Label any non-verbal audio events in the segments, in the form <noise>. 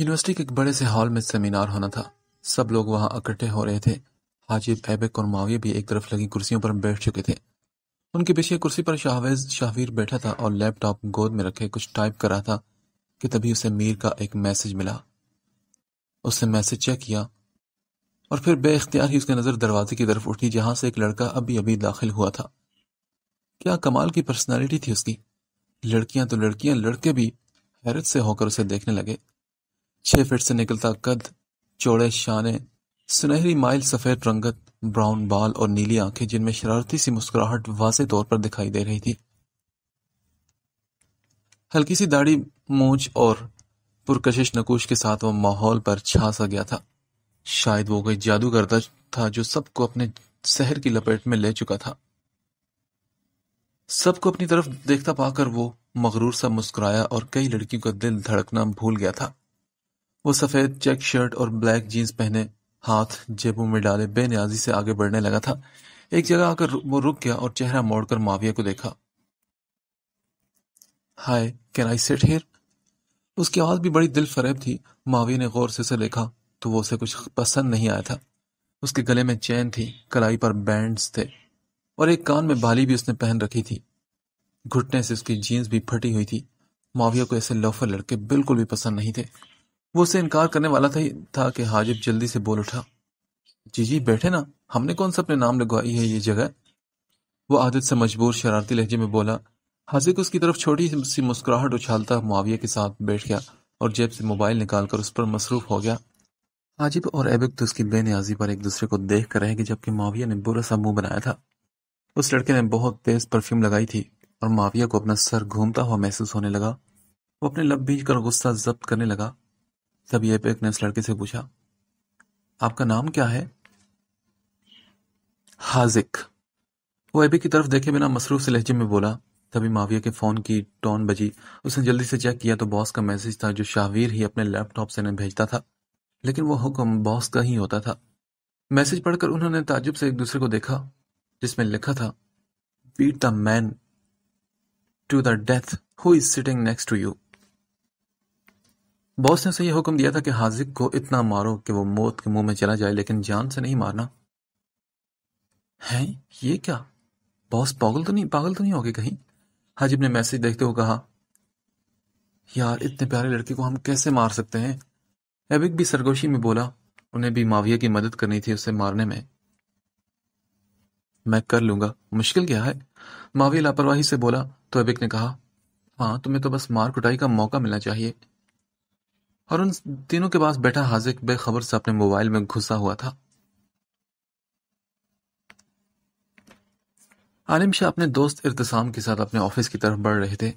University के एक बड़े से हॉल में सेमिनार होना था सब लोग वहां इकट्ठे हो रहे थे हाजी ऐबक और माविया भी एक तरफ लगी कुर्सियों पर बैठ चुके थे उनके पीछे कुर्सी पर शाहवेज शाहवीर बैठा था और लैपटॉप गोद में रखे कुछ टाइप कर रहा था कि तभी उसे मीर का एक मैसेज मिला उसने मैसेज चेक किया और फिर बेख्तियार ही उसकी नज़र दरवाजे की तरफ उठी जहां से एक लड़का अभी अभी दाखिल हुआ था क्या कमाल की पर्सनैलिटी थी उसकी लड़कियां तो लड़कियां लड़के भी हैरत से होकर उसे देखने लगे छह फिट से निकलता कद चौड़े शाने सुनहरी माइल सफेद रंगत ब्राउन बाल और नीली आंखें जिनमें शरारती सी मुस्कुराहट वाजे तौर पर दिखाई दे रही थी हल्की सी दाढ़ी मूछ और पुरकशिश नकुश के साथ वह माहौल पर छा सा गया था शायद वो कोई जादू करता था जो सबको अपने शहर की लपेट में ले चुका था सबको अपनी तरफ देखता पाकर वो मगरूर सा मुस्कुराया और कई लड़कियों का दिल धड़कना भूल गया था वो सफ़ेद चेक शर्ट और ब्लैक जीन्स पहने हाथ जेबों में डाले बेनियाजी से आगे बढ़ने लगा था एक जगह आकर वो रुक गया और चेहरा मोड़कर माविया को देखा hi can I sit here उसकी आवाज़ भी बड़ी दिल फरेब थी माविया ने गौर से उसे देखा तो वो उसे कुछ पसंद नहीं आया था उसके गले में चैन थी कलाई पर बैंड्स थे और एक कान में बाली भी उसने पहन रखी थी घुटने से उसकी जीन्स भी फटी हुई थी माविया को ऐसे लोफर लड़के बिल्कुल भी पसंद नहीं थे वो उसे इनकार करने वाला था था कि हाजिब जल्दी से बोल उठा जी जी बैठे ना हमने कौन सा अपने नाम लगवाई है ये जगह वो आदत से मजबूर शरारती लहजे में बोला हाजिक उसकी तरफ छोटी सी मुस्कुराहट उछालता मुआविया के साथ बैठ गया और जेब से मोबाइल निकालकर उस पर मसरूफ हो गया हाजिब और एबिक तो उसकी बेनियाजी पर एक दूसरे को देख कर रहे कि जबकि माविया ने बुरा सा मुंह बनाया था उस लड़के ने बहुत तेज परफ्यूम लगाई थी और माविया को अपना सर घूमता हुआ महसूस होने लगा वो अपने लब भीज कर गुस्सा जब्त करने लगा तभी एपेक ने उस लड़के से पूछा आपका नाम क्या है हाजिक वो एबी की तरफ देखे बिना मसरूफ से लहजे में बोला तभी माविया के फ़ोन की टोन बजी उसने जल्दी से चेक किया तो बॉस का मैसेज था जो शाहवीर ही अपने लैपटॉप से उन्हें भेजता था लेकिन वो हुक्म बॉस का ही होता था मैसेज पढ़कर उन्होंने ताजुब से एक दूसरे को देखा जिसमें लिखा था beat the man to the death who is sitting next to you boss ने उसे यह हुक्म दिया था कि हाजिक को इतना मारो कि वो मौत के मुंह में चला जाए लेकिन जान से नहीं मारना है ये क्या बॉस पागल तो नहीं पागल तो नहीं होगी कहीं हाजिब ने मैसेज देखते हुए कहा यार इतने प्यारे लड़के को हम कैसे मार सकते हैं एबिक भी सरगोशी में बोला उन्हें भी माविया की मदद करनी थी उसे मारने में मैं कर लूंगा मुश्किल क्या है माविया लापरवाही से बोला तो एबिक ने कहा हाँ तुम्हें तो बस मार कुटाई का मौका मिलना चाहिए और उन तीनों के पास बैठा हाजिक बेखबर से अपने मोबाइल में घुसा हुआ था आलिम शाह अपने दोस्त इरतसाम के साथ अपने ऑफिस की तरफ बढ़ रहे थे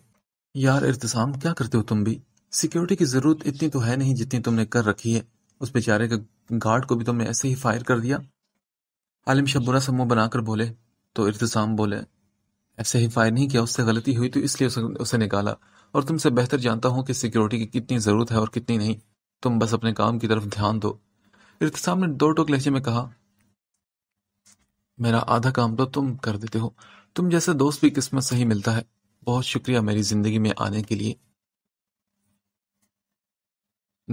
यार इरतसाम क्या करते हो तुम भी सिक्योरिटी की जरूरत इतनी तो है नहीं जितनी तुमने कर रखी है उस बेचारे के गार्ड को भी तुमने ऐसे ही फायर कर दिया आलिम शाह बुरा सा मुंह बनाकर बोले तो इरतसाम बोले ऐसे ही फायर नहीं किया उससे गलती हुई तो इसलिए उसे निकाला और तुमसे बेहतर जानता हूं कि सिक्योरिटी की कितनी ज़रूरत है और कितनी नहीं तुम बस अपने काम की तरफ ध्यान दो इर्तसाम ने दो टोक लहजे में कहा मेरा आधा काम तो तुम कर देते हो तुम जैसे दोस्त भी किस्मत से ही मिलता है बहुत शुक्रिया मेरी जिंदगी में आने के लिए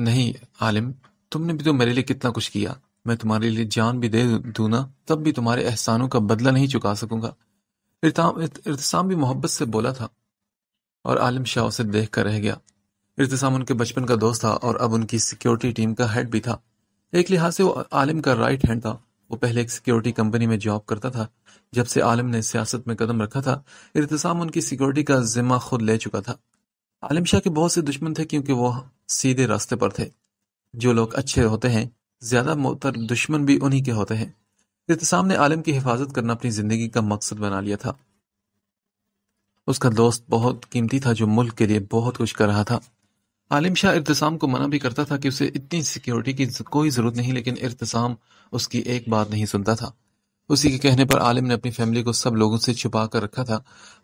नहीं आलिम तुमने भी तो मेरे लिए कितना कुछ किया मैं तुम्हारे लिए जान भी दे दू ना तब भी तुम्हारे एहसानों का बदला नहीं चुका सकूंगा इरतसाम भी मोहब्बत से बोला था और आलिम शाह उसे देख कर रह गया इरतसाम उनके बचपन का दोस्त था और अब उनकी सिक्योरिटी टीम का हेड भी था एक लिहाज से वो आलिम का राइट हैंड था वो पहले एक सिक्योरिटी कंपनी में जॉब करता था जब से आलिम ने सियासत में कदम रखा था इरतसाम उनकी सिक्योरिटी का जिम्मा खुद ले चुका था आलिम शाह के बहुत से दुश्मन थे क्योंकि वह सीधे रास्ते पर थे जो लोग अच्छे होते हैं ज्यादा मोतर दुश्मन भी उन्हीं के होते हैं इरतसाम ने आलिम की हिफाजत करना अपनी जिंदगी का मकसद बना लिया था उसका दोस्त बहुत कीमती था जो मुल्क के लिए बहुत कुछ कर रहा था आलिम शाह इरतसाम को मना भी करता था कि उसे इतनी सिक्योरिटी की कोई ज़रूरत नहीं लेकिन इरतसाम उसकी एक बात नहीं सुनता था उसी के कहने पर आलिम ने अपनी फैमिली को सब लोगों से छुपा कर रखा था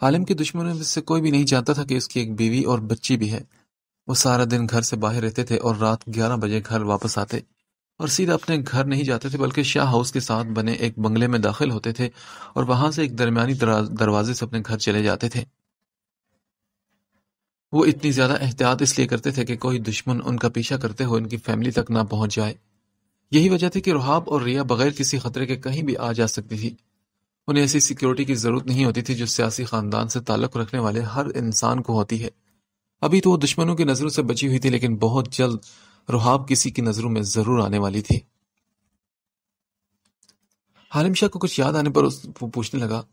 आलिम के दुश्मनों में से कोई भी नहीं जानता था कि उसकी एक बीवी और बच्ची भी है वो सारा दिन घर से बाहर रहते थे और रात ग्यारह बजे घर वापस आते और सीधा अपने घर नहीं जाते थे बल्कि शाह हाउस के साथ बने एक बंगले में दाखिल होते थे और वहां से एक दरमियानी दरवाजे से अपने घर चले जाते थे वो इतनी ज्यादा एहतियात इसलिए करते थे कि कोई दुश्मन उनका पीछा करते हुए उनकी फैमिली तक ना पहुंच जाए यही वजह थी कि रुहाब और रिया बगैर किसी खतरे के कहीं भी आ जा सकती थी उन्हें ऐसी सिक्योरिटी की जरूरत नहीं होती थी जो सियासी खानदान से ताल्लुक रखने वाले हर इंसान को होती है अभी तो वो दुश्मनों की नजरों से बची हुई थी लेकिन बहुत जल्द रुहाब किसी की नजरों में जरूर आने वाली थी हालिम शाह को कुछ याद आने पर उस पूछने लगा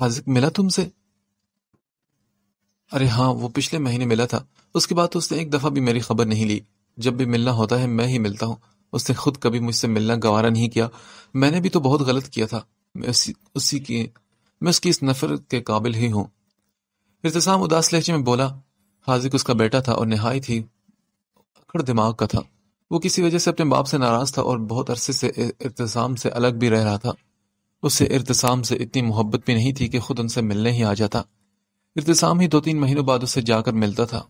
हाजिक मिला तुमसे अरे हाँ वो पिछले महीने मिला था उसके बाद तो उसने एक दफा भी मेरी खबर नहीं ली जब भी मिलना होता है मैं ही मिलता हूँ उसने खुद कभी मुझसे मिलना गवारा नहीं किया मैंने भी तो बहुत गलत किया था मैं उसी उसी की मैं उसकी इस नफरत के काबिल ही हूं इल्तसाम उदास लहजे में बोला हाजिक उसका बेटा था और नहायत ही कड़ दिमाग का था वो किसी वजह से अपने बाप से नाराज था और बहुत अरसे से इरतसाम से अलग भी रह रहा था उससे इरतसाम से इतनी मोहब्बत भी नहीं थी कि खुद उनसे मिलने ही आ जाता इरतसाम ही दो तीन महीनों बाद उससे जाकर मिलता था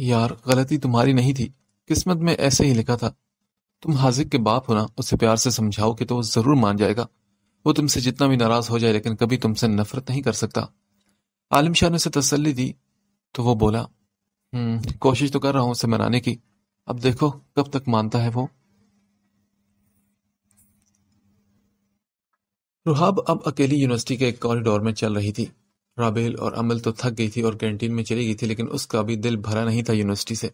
यार गलती तुम्हारी नहीं थी किस्मत में ऐसे ही लिखा था तुम हाजिक के बाप होना उसे प्यार से समझाओ कि तो वो जरूर मान जाएगा वो तुमसे जितना भी नाराज हो जाए लेकिन कभी तुमसे नफरत नहीं कर सकता आलिम शाह ने उसे तसली दी तो वो बोला हम्म, कोशिश तो कर रहा हूं उसे मनाने की अब देखो कब तक मानता है वो रुहाब अब अकेली यूनिवर्सिटी के एक कॉरिडोर में चल रही थी राबेल और अमल तो थक गई थी और कैंटीन में चली गई थी लेकिन उसका अभी दिल भरा नहीं था यूनिवर्सिटी से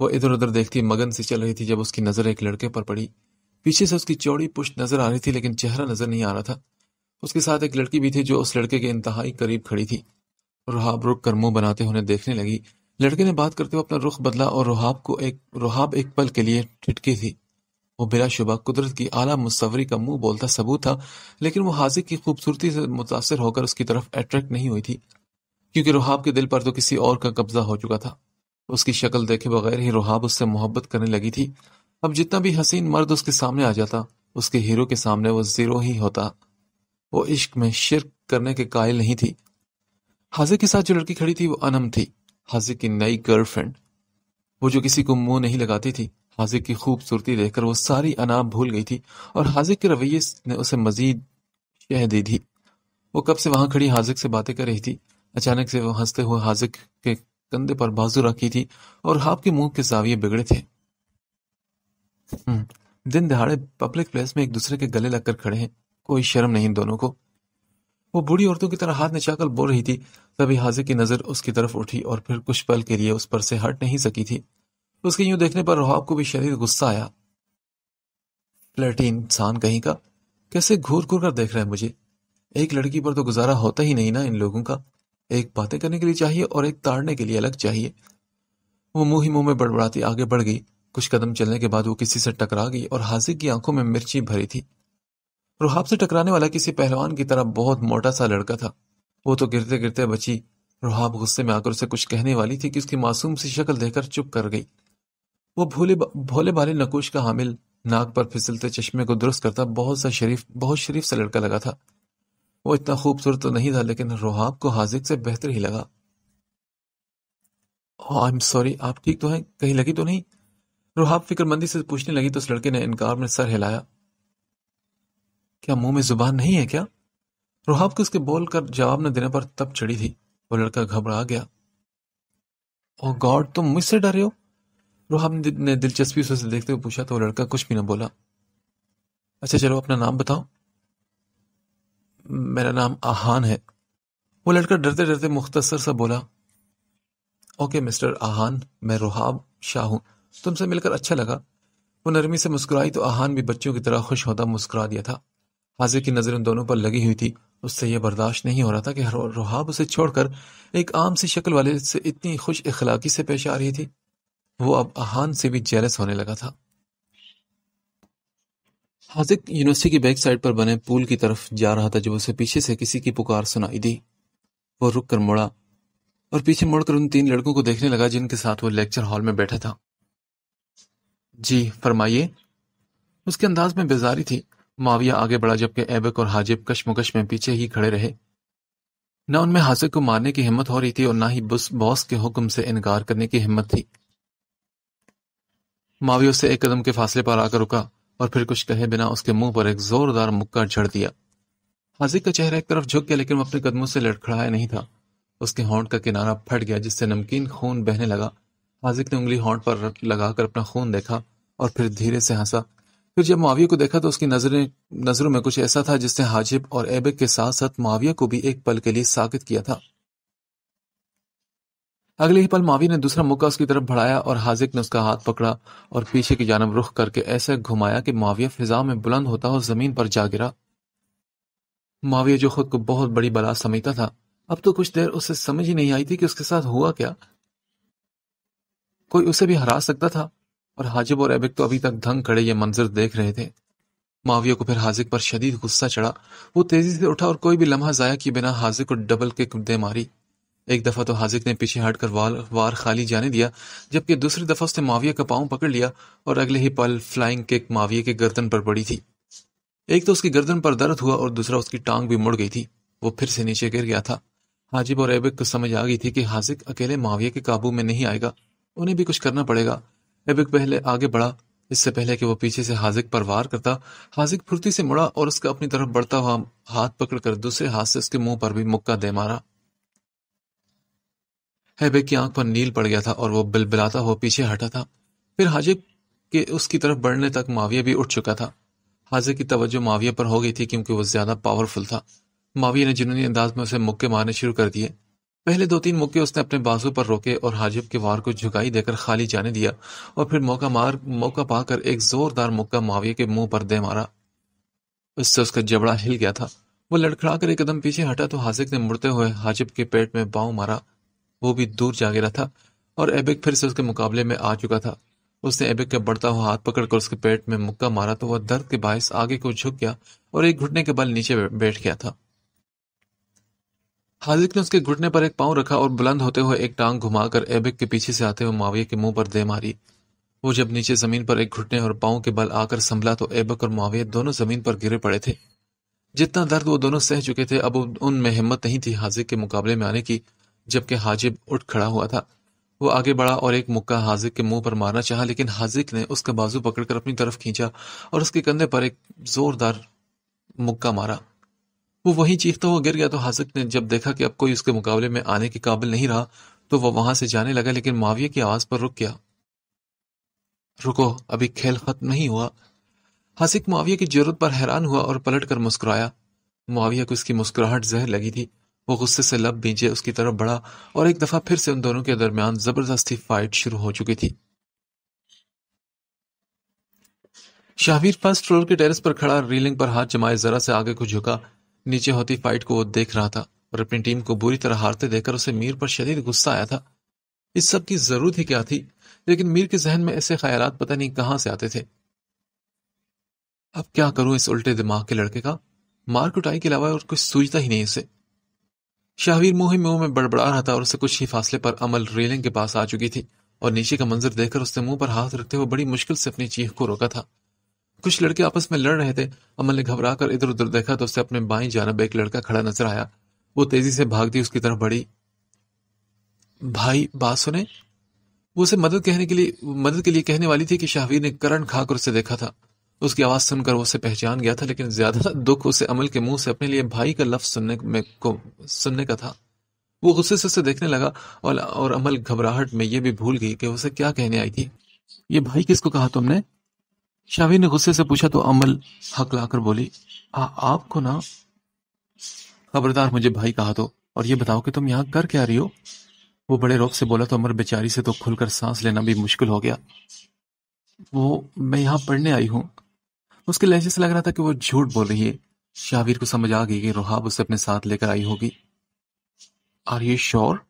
वो इधर उधर देखती मगन से चल रही थी जब उसकी नज़र एक लड़के पर पड़ी पीछे से उसकी चौड़ी पुष्ट नजर आ रही थी लेकिन चेहरा नजर नहीं आ रहा था उसके साथ एक लड़की भी थी जो उस लड़के के इंतहाई करीब खड़ी थी रुहाब रुक कर मुंह बनाते उन्हें देखने लगी लड़के ने बात करते हुए अपना रुख बदला और रोहाब को एक रोहाब एक पल के लिए ठिटकी थी वो बिलाशुबा कुदरत की आला मुसवरी का मुंह बोलता सबूत था लेकिन वो हाजिर की खूबसूरती से मुतासर होकर उसकी तरफ अट्रैक्ट नहीं हुई थी क्योंकि रोहाब के दिल पर तो किसी और का कब्जा हो चुका था उसकी शक्ल देखे बगैर ही रोहाब उससे मोहब्बत करने लगी थी अब जितना भी हसीन मर्द उसके सामने आ जाता उसके हीरो के सामने वो जीरो ही होता वो इश्क में शिरक करने के कायल नहीं थी हाजिर के साथ जो लड़की खड़ी थी वो अनम थी हाजिर की नई गर्लफ्रेंड वो जो किसी को मुंह नहीं लगाती थी हाजिर की खूबसूरती देखकर वो सारी अनाम भूल गई थी और हाजिर के रवैये ने उसे मजीद शह दी थी वो कब से वहां खड़ी हाजिर से बातें कर रही थी अचानक से वो हंसते हुए हाजिर के कंधे पर बाजू रखी थी और हाफ के मुंह के जाविये बिगड़े थे हम्म, दिन दहाड़े पब्लिक प्लेस में एक दूसरे के गले लगकर खड़े हैं कोई शर्म नहीं दोनों को वो बूढ़ी औरतों की तरह हाथ नचाकर बोल रही थी तभी हाजिर की नजर उसकी तरफ उठी और फिर कुछ पल के लिए उस पर से हट नहीं सकी थी उसके यूं देखने पर रोहाब को भी शरीर गुस्सा आया फ्लैटी इंसान कहीं का कैसे घूर घूर कर देख रहा है मुझे एक लड़की पर तो गुजारा होता ही नहीं ना इन लोगों का एक बातें करने के लिए चाहिए और एक ताड़ने के लिए अलग चाहिए वो मुंह ही मुंह में बड़बड़ाती आगे बढ़ गई कुछ कदम चलने के बाद वो किसी से टकरा गई और हाजिर की आंखों में मिर्ची भरी थी रुहाब से टकराने वाला किसी पहलवान की तरह बहुत मोटा सा लड़का था वो तो गिरते गिरते बची रुहाब गुस्से में आकर उसे कुछ कहने वाली थी कि उसकी मासूम सी शक्ल देखकर चुप कर गई वो भोले भोले भाले नकोश का हामिल नाक पर फिसलते चश्मे को दुरुस्त करता बहुत सा शरीफ बहुत शरीफ सा लड़का लगा था वो इतना खूबसूरत तो नहीं था लेकिन रुहाब को हाजिक से बेहतर ही लगा आई एम सॉरी आप ठीक तो हैं कहीं लगी तो नहीं रुहाब फिक्रमंदी से पूछने लगी तो उस लड़के ने इनकार में सर हिलाया क्या मुंह में जुबान नहीं है क्या रुहाब को बोल बोलकर जवाब न देने पर तब चढ़ी थी वो लड़का घबरा गया ओ गॉड तुम मुझसे डरे हो रुहाब ने दिलचस्पी से देखते हुए पूछा तो वो लड़का कुछ भी ना बोला अच्छा चलो अपना नाम बताओ मेरा नाम आहान है वो लड़का डरते डरते मुख्तसर सा बोला ओके मिस्टर आहान मैं रुहाब शाह हूं तुमसे मिलकर अच्छा लगा वो नरमी से मुस्कुराई तो आहान भी बच्चों की तरह खुश होता मुस्कुरा दिया था हाजिर की नज़र उन दोनों पर लगी हुई थी उससे यह बर्दाश्त नहीं हो रहा था कि रोहाब उसे छोड़कर एक आम सी शक्ल वाले से इतनी खुश इखलाकी से पेश आ रही थी वो अब अहान से भी जेलस होने लगा था हाजिक यूनिवर्सिटी की बैक साइड पर बने पुल की तरफ जा रहा था जब उसे पीछे से किसी की पुकार सुनाई दी वो रुक कर मुड़ा और पीछे मुड़कर उन तीन लड़कों को देखने लगा जिनके साथ वो लेक्चर हॉल में बैठा था जी फरमाइए उसके अंदाज में बेजारी थी माविया आगे बढ़ा जबकि ऐबक और हाजिब कश्मकश में पीछे ही खड़े रहे न उनमें हासिब को मारने की हिम्मत हो रही थी और ना ही बस बॉस के हुक्म से इनकार करने की हिम्मत थी माविया उससे एक कदम के फासले पर आकर रुका और फिर कुछ कहे बिना उसके मुंह पर एक जोरदार मुक्का झड़ दिया हाजिब का चेहरा एक तरफ झुक गया लेकिन वो अपने कदमों से लटखड़ाया नहीं था उसके होंठ का किनारा फट गया जिससे नमकीन खून बहने लगा हाजिक ने उंगली होंठ पर लगाकर अपना खून देखा और फिर धीरे से हंसा फिर जब माविया को देखा तो उसकी नजरें नजरों में कुछ ऐसा था जिसने हाजिब और ऐबक के साथ साथ माविया को भी एक पल के लिए साकित किया था अगले ही पल माविया ने दूसरा मुक्का उसकी तरफ बढ़ाया और हाजिक ने उसका हाथ पकड़ा और पीछे की जानब रुख करके ऐसे घुमाया कि माविया फिजा में बुलंद होता और जमीन पर जा गिरा माविया जो खुद को बहुत बड़ी बला समझता था अब तो कुछ देर उसे समझ ही नहीं आई थी कि उसके साथ हुआ क्या कोई उसे भी हरा सकता था और हाजिब और एबिक तो अभी तक दंग खड़े ये मंजर देख रहे थे माविया को फिर हाजिक पर शदीद गुस्सा चढ़ा वो तेजी से उठा और कोई भी लम्हा जाया किए बिना हाजिक को डबल किक दे मारी एक दफा तो हाजिक ने पीछे हटकर वार वार खाली जाने दिया जबकि दूसरी दफा उसने माविया का पाँव पकड़ लिया और अगले ही पल फ्लाइंग किक माविया के गर्दन पर पड़ी थी एक तो उसकी गर्दन पर दर्द हुआ और दूसरा उसकी टांग भी मुड़ गई थी वो फिर से नीचे गिर गया था हाजिब और एबिक को समझ आ गई थी कि हाजिक अकेले माविया के काबू में नहीं आएगा उन्हें भी कुछ करना पड़ेगा एबिक पहले आगे बढ़ा इससे पहले कि वो पीछे से हाजिक पर वार करता हाजिक फुर्ती से मुड़ा और उसका अपनी तरफ बढ़ता हुआ हाथ पकड़कर दूसरे हाथ से उसके मुंह पर भी मुक्का दे मारा हैबिक की आंख पर नील पड़ गया था और वो बिलबिलाता हुआ पीछे हटा था फिर हाजिब के उसकी तरफ बढ़ने तक माविया भी उठ चुका था हाजिर की तवज्जो माविया पर हो गई थी क्योंकि वो ज्यादा पावरफुल था माविया ने जिन्होंने अंदाज में उसे मुक्के मारने शुरू कर दिए पहले दो तीन मुक्के उसने अपने बाजू पर रोके और हाजिब के वार को झुकाई देकर खाली जाने दिया और फिर मौका मार मौका पाकर एक जोरदार मुक्का माविया के मुंह पर दे मारा उससे उसका जबड़ा हिल गया था वो लड़खड़ा कर एकदम पीछे हटा तो हाजिब ने मुड़ते हुए हाजिब के पेट में बाव मारा वो भी दूर जा गिरा था और एबिक फिर से उसके मुकाबले में आ चुका था उसने एबिक का बढ़ता हुआ हाथ पकड़कर उसके पेट में मुक्का मारा तो वह दर्द के बायस आगे को झुक गया और एक घुटने के बल नीचे बैठ गया था हाजिक ने उसके घुटने पर एक पांव रखा और बुलंद होते हुए एक टांग घुमाकर एबिक के पीछे से आते हुए माविया के मुंह पर दे मारी वो जब नीचे जमीन पर एक घुटने और पांव के बल आकर संभला तो एबक और माविया दोनों जमीन पर गिरे पड़े थे जितना दर्द वो दोनों सह चुके थे अब उनमें हिम्मत नहीं थी हाजिक के मुकाबले में आने की जबकि हाजिब उठ खड़ा हुआ था वो आगे बढ़ा और एक मुक्का हाजिक के मुंह पर मारना चाहा लेकिन हाजिक ने उसका बाजू पकड़कर अपनी तरफ खींचा और उसके कंधे पर एक जोरदार मुक्का मारा वो वहीं चीखता तो हुआ गिर गया तो हासिक ने जब देखा कि अब कोई उसके मुकाबले में आने के काबिल नहीं रहा तो वह वहां से जाने लगा लेकिन माविया की आवाज पर रुक गया रुको अभी खेल खत्म नहीं हुआ हसिक माविया की जरूरत पर हैरान हुआ और पलट कर मुस्कुराया माविया को उसकी मुस्कुराहट जहर लगी थी वो गुस्से से लब बीजे उसकी तरफ बढ़ा और एक दफा फिर से उन दोनों के दरमियान जबरदस्ती फाइट शुरू हो चुकी थी शाहवीर फर्स्ट फ्लोर के टेरेस पर खड़ा रीलिंग पर हाथ जमाए जरा से आगे को झुका नीचे होती फाइट को वो देख रहा था और अपनी टीम को बुरी तरह हारते देखकर उसे मीर पर शदीद गुस्सा आया था इस सब की जरूरत ही क्या थी लेकिन मीर के जहन में ऐसे ख्याल पता नहीं कहां से आते थे अब क्या करूं इस उल्टे दिमाग के लड़के का मार कुटाई के अलावा और कुछ सूझता ही नहीं इसे शाहवीर मुंह ही मुंह में बड़बड़ा रहा था और उसे कुछ ही फासले पर अमल रेलिंग के पास आ चुकी थी और नीचे का मंजर देखकर उसने मुंह पर हाथ रखते हुए बड़ी मुश्किल से अपनी चीख को रोका था कुछ लड़के आपस में लड़ रहे थे अमल ने घबरा कर इधर उधर देखा तो उसे अपने बाई जानब एक लड़का खड़ा नजर आया वो तेजी से भागती उसकी तरफ बढ़ी भाई बात सुने वो उसे मदद कहने के लिए मदद के लिए कहने वाली थी कि शाहवीर ने करण खाकर उसे देखा था उसकी आवाज सुनकर वो उसे पहचान गया था लेकिन ज्यादा <laughs> दुख उसे अमल के मुंह से अपने लिए भाई का लफ्ज सुनने में को सुनने का था वो गुस्से से उसे देखने लगा और और अमल घबराहट में ये भी भूल गई कि उसे क्या कहने आई थी ये भाई किसको कहा तुमने शावी ने गुस्से से पूछा तो अमल हक लाकर बोली आ, आपको ना खबरदार मुझे भाई कहा तो और ये बताओ कि तुम यहाँ कर क्या रही हो वो बड़े रोक से बोला तो अमर बेचारी से तो खुलकर सांस लेना भी मुश्किल हो गया वो मैं यहाँ पढ़ने आई हूँ उसके लहजे से लग रहा था कि वो झूठ बोल रही है शावीर को समझ आ गई कि रोहाब उसे अपने साथ लेकर आई होगी आर ये श्योर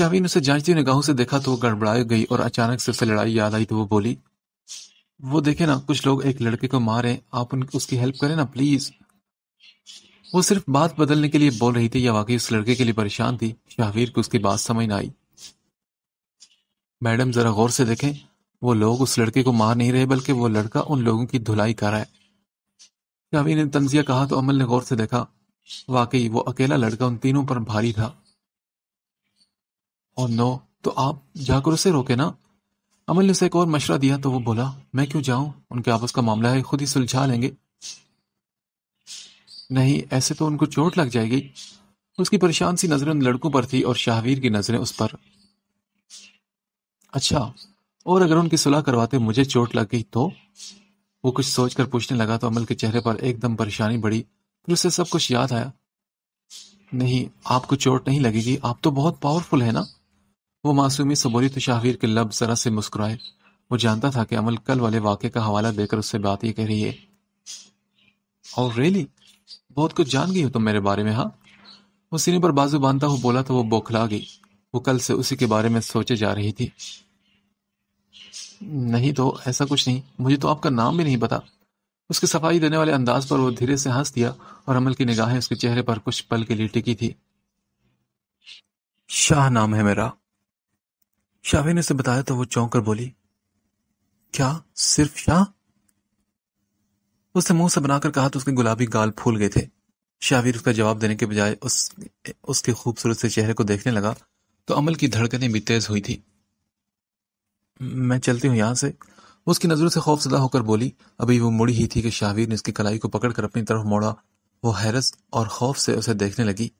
ने उसे जांचती निगाहों से देखा तो गड़बड़ाई गई और अचानक से उसे लड़ाई याद आई तो वो बोली वो देखे ना कुछ लोग एक लड़के को मारे आप उन उसकी हेल्प करें ना प्लीज वो सिर्फ बात बदलने के लिए बोल रही थी या वाकई उस लड़के के लिए परेशान थी शाहवीर को उसकी बात समझ ना आई मैडम जरा गौर से देखें वो लोग उस लड़के को मार नहीं रहे बल्कि वो लड़का उन लोगों की धुलाई कर रहा है शाहवीर ने तंजिया कहा तो अमल ने गौर से देखा वाकई वो अकेला लड़का उन तीनों पर भारी था और नो तो आप जाकर उसे रोके ना अमल ने उसे एक और मशरा दिया तो वो बोला मैं क्यों जाऊं उनके आपस का मामला है खुद ही सुलझा लेंगे नहीं ऐसे तो उनको चोट लग जाएगी उसकी परेशान सी नजरें उन लड़कों पर थी और शाहवीर की नजरें उस पर अच्छा और अगर उनकी सुलह करवाते मुझे चोट लग गई तो वो कुछ सोचकर पूछने लगा तो अमल के चेहरे पर एकदम परेशानी बढ़ी फिर उसे सब कुछ याद आया नहीं आपको चोट नहीं लगेगी आप तो बहुत पावरफुल है ना वो मासूमी से बोली तो शाहवीर के लब ज़रा से मुस्कुराए वो जानता था कि अमल कल वाले वाक़े का हवाला देकर उससे बात ही कर रही है और रेली बहुत कुछ जान गई हो तुम मेरे बारे में हाँ वो सीने पर बाजू बांधता हुआ बोला तो वो बौखला गई वो कल से उसी के बारे में सोचे जा रही थी नहीं तो ऐसा कुछ नहीं मुझे तो आपका नाम भी नहीं पता उसके सफाई देने वाले अंदाज पर वो धीरे से हंस दिया और अमल की निगाहें उसके चेहरे पर कुछ पल के लिए टिकी थी शाह नाम है मेरा शाहवे ने उसे बताया तो वो चौंक कर बोली क्या सिर्फ शाह उसने मुंह से बनाकर कहा तो उसके गुलाबी गाल फूल गए थे शावीर उसका जवाब देने के बजाय उस उसके खूबसूरत से चेहरे को देखने लगा तो अमल की धड़कनें भी तेज हुई थी मैं चलती हूं यहां से उसकी नजरों से खौफजदा होकर बोली अभी वो मुड़ी ही थी कि शाहवीर ने उसकी कलाई को पकड़कर अपनी तरफ मोड़ा वो हैरस और खौफ से उसे देखने लगी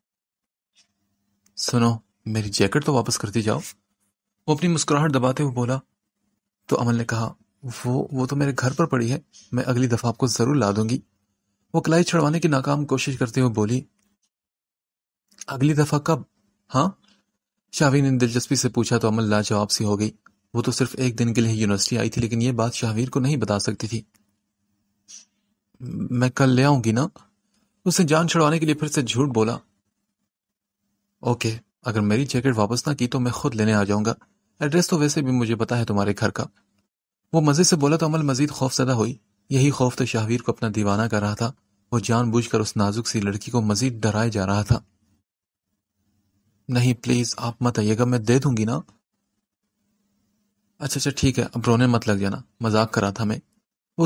सुनो मेरी जैकेट तो वापस करती जाओ वो अपनी मुस्कुराहट दबाते हुए बोला तो अमल ने कहा वो वो तो मेरे घर पर पड़ी है मैं अगली दफा आपको जरूर ला दूंगी वो कलाई छड़वाने की नाकाम कोशिश करते हुए बोली अगली दफा कब हाँ शाहवीर ने दिलचस्पी से पूछा तो अमल लाजवाब सी हो गई वो तो सिर्फ एक दिन के लिए यूनिवर्सिटी आई थी लेकिन ये बात शाहवीर को नहीं बता सकती थी मैं कल ले आऊंगी ना उसने जान छुड़वाने के लिए फिर से झूठ बोला ओके अगर मेरी जैकेट वापस ना की तो मैं खुद लेने आ जाऊंगा एड्रेस तो वैसे भी मुझे पता है तुम्हारे घर का वो मज़े से बोला तो अमल मजीद खौफजदा हुई यही खौफ तो शाहवीर को अपना दीवाना कर रहा था वो जानबूझकर उस नाजुक सी लड़की को मजीद डराए जा रहा था नहीं प्लीज आप मत आइएगा मैं दे दूंगी ना अच्छा अच्छा ठीक है अब रोने मत लग जाना मजाक करा था मैं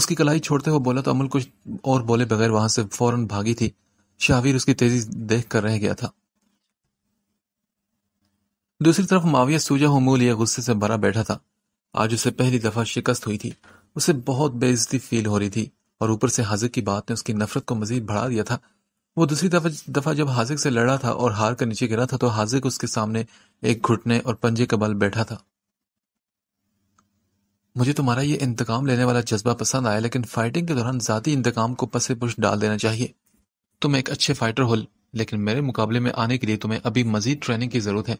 उसकी कलाई छोड़ते हुए बोला तो अमल कुछ और बोले बगैर वहां से फौरन भागी थी शाहवीर उसकी तेजी देख कर रह गया था दूसरी तरफ माविया सूजा हमूल या गुस्से से भरा बैठा था आज उसे पहली दफा शिकस्त हुई थी उसे बहुत बेइज्जती फील हो रही थी और ऊपर से हाजिक की बात ने उसकी नफरत को मजीद बढ़ा दिया था वो दूसरी दफा दफा जब हाजिक से लड़ा था और हार कर नीचे गिरा था तो हाजिक उसके सामने एक घुटने और पंजे के बल बैठा था मुझे तुम्हारा ये इंतकाम लेने वाला जज्बा पसंद आया लेकिन फाइटिंग के दौरान जाती इंतकाम को पसे पुश डाल देना चाहिए तुम एक अच्छे फाइटर हो लेकिन मेरे मुकाबले में आने के लिए तुम्हें अभी मजीद ट्रेनिंग की जरूरत है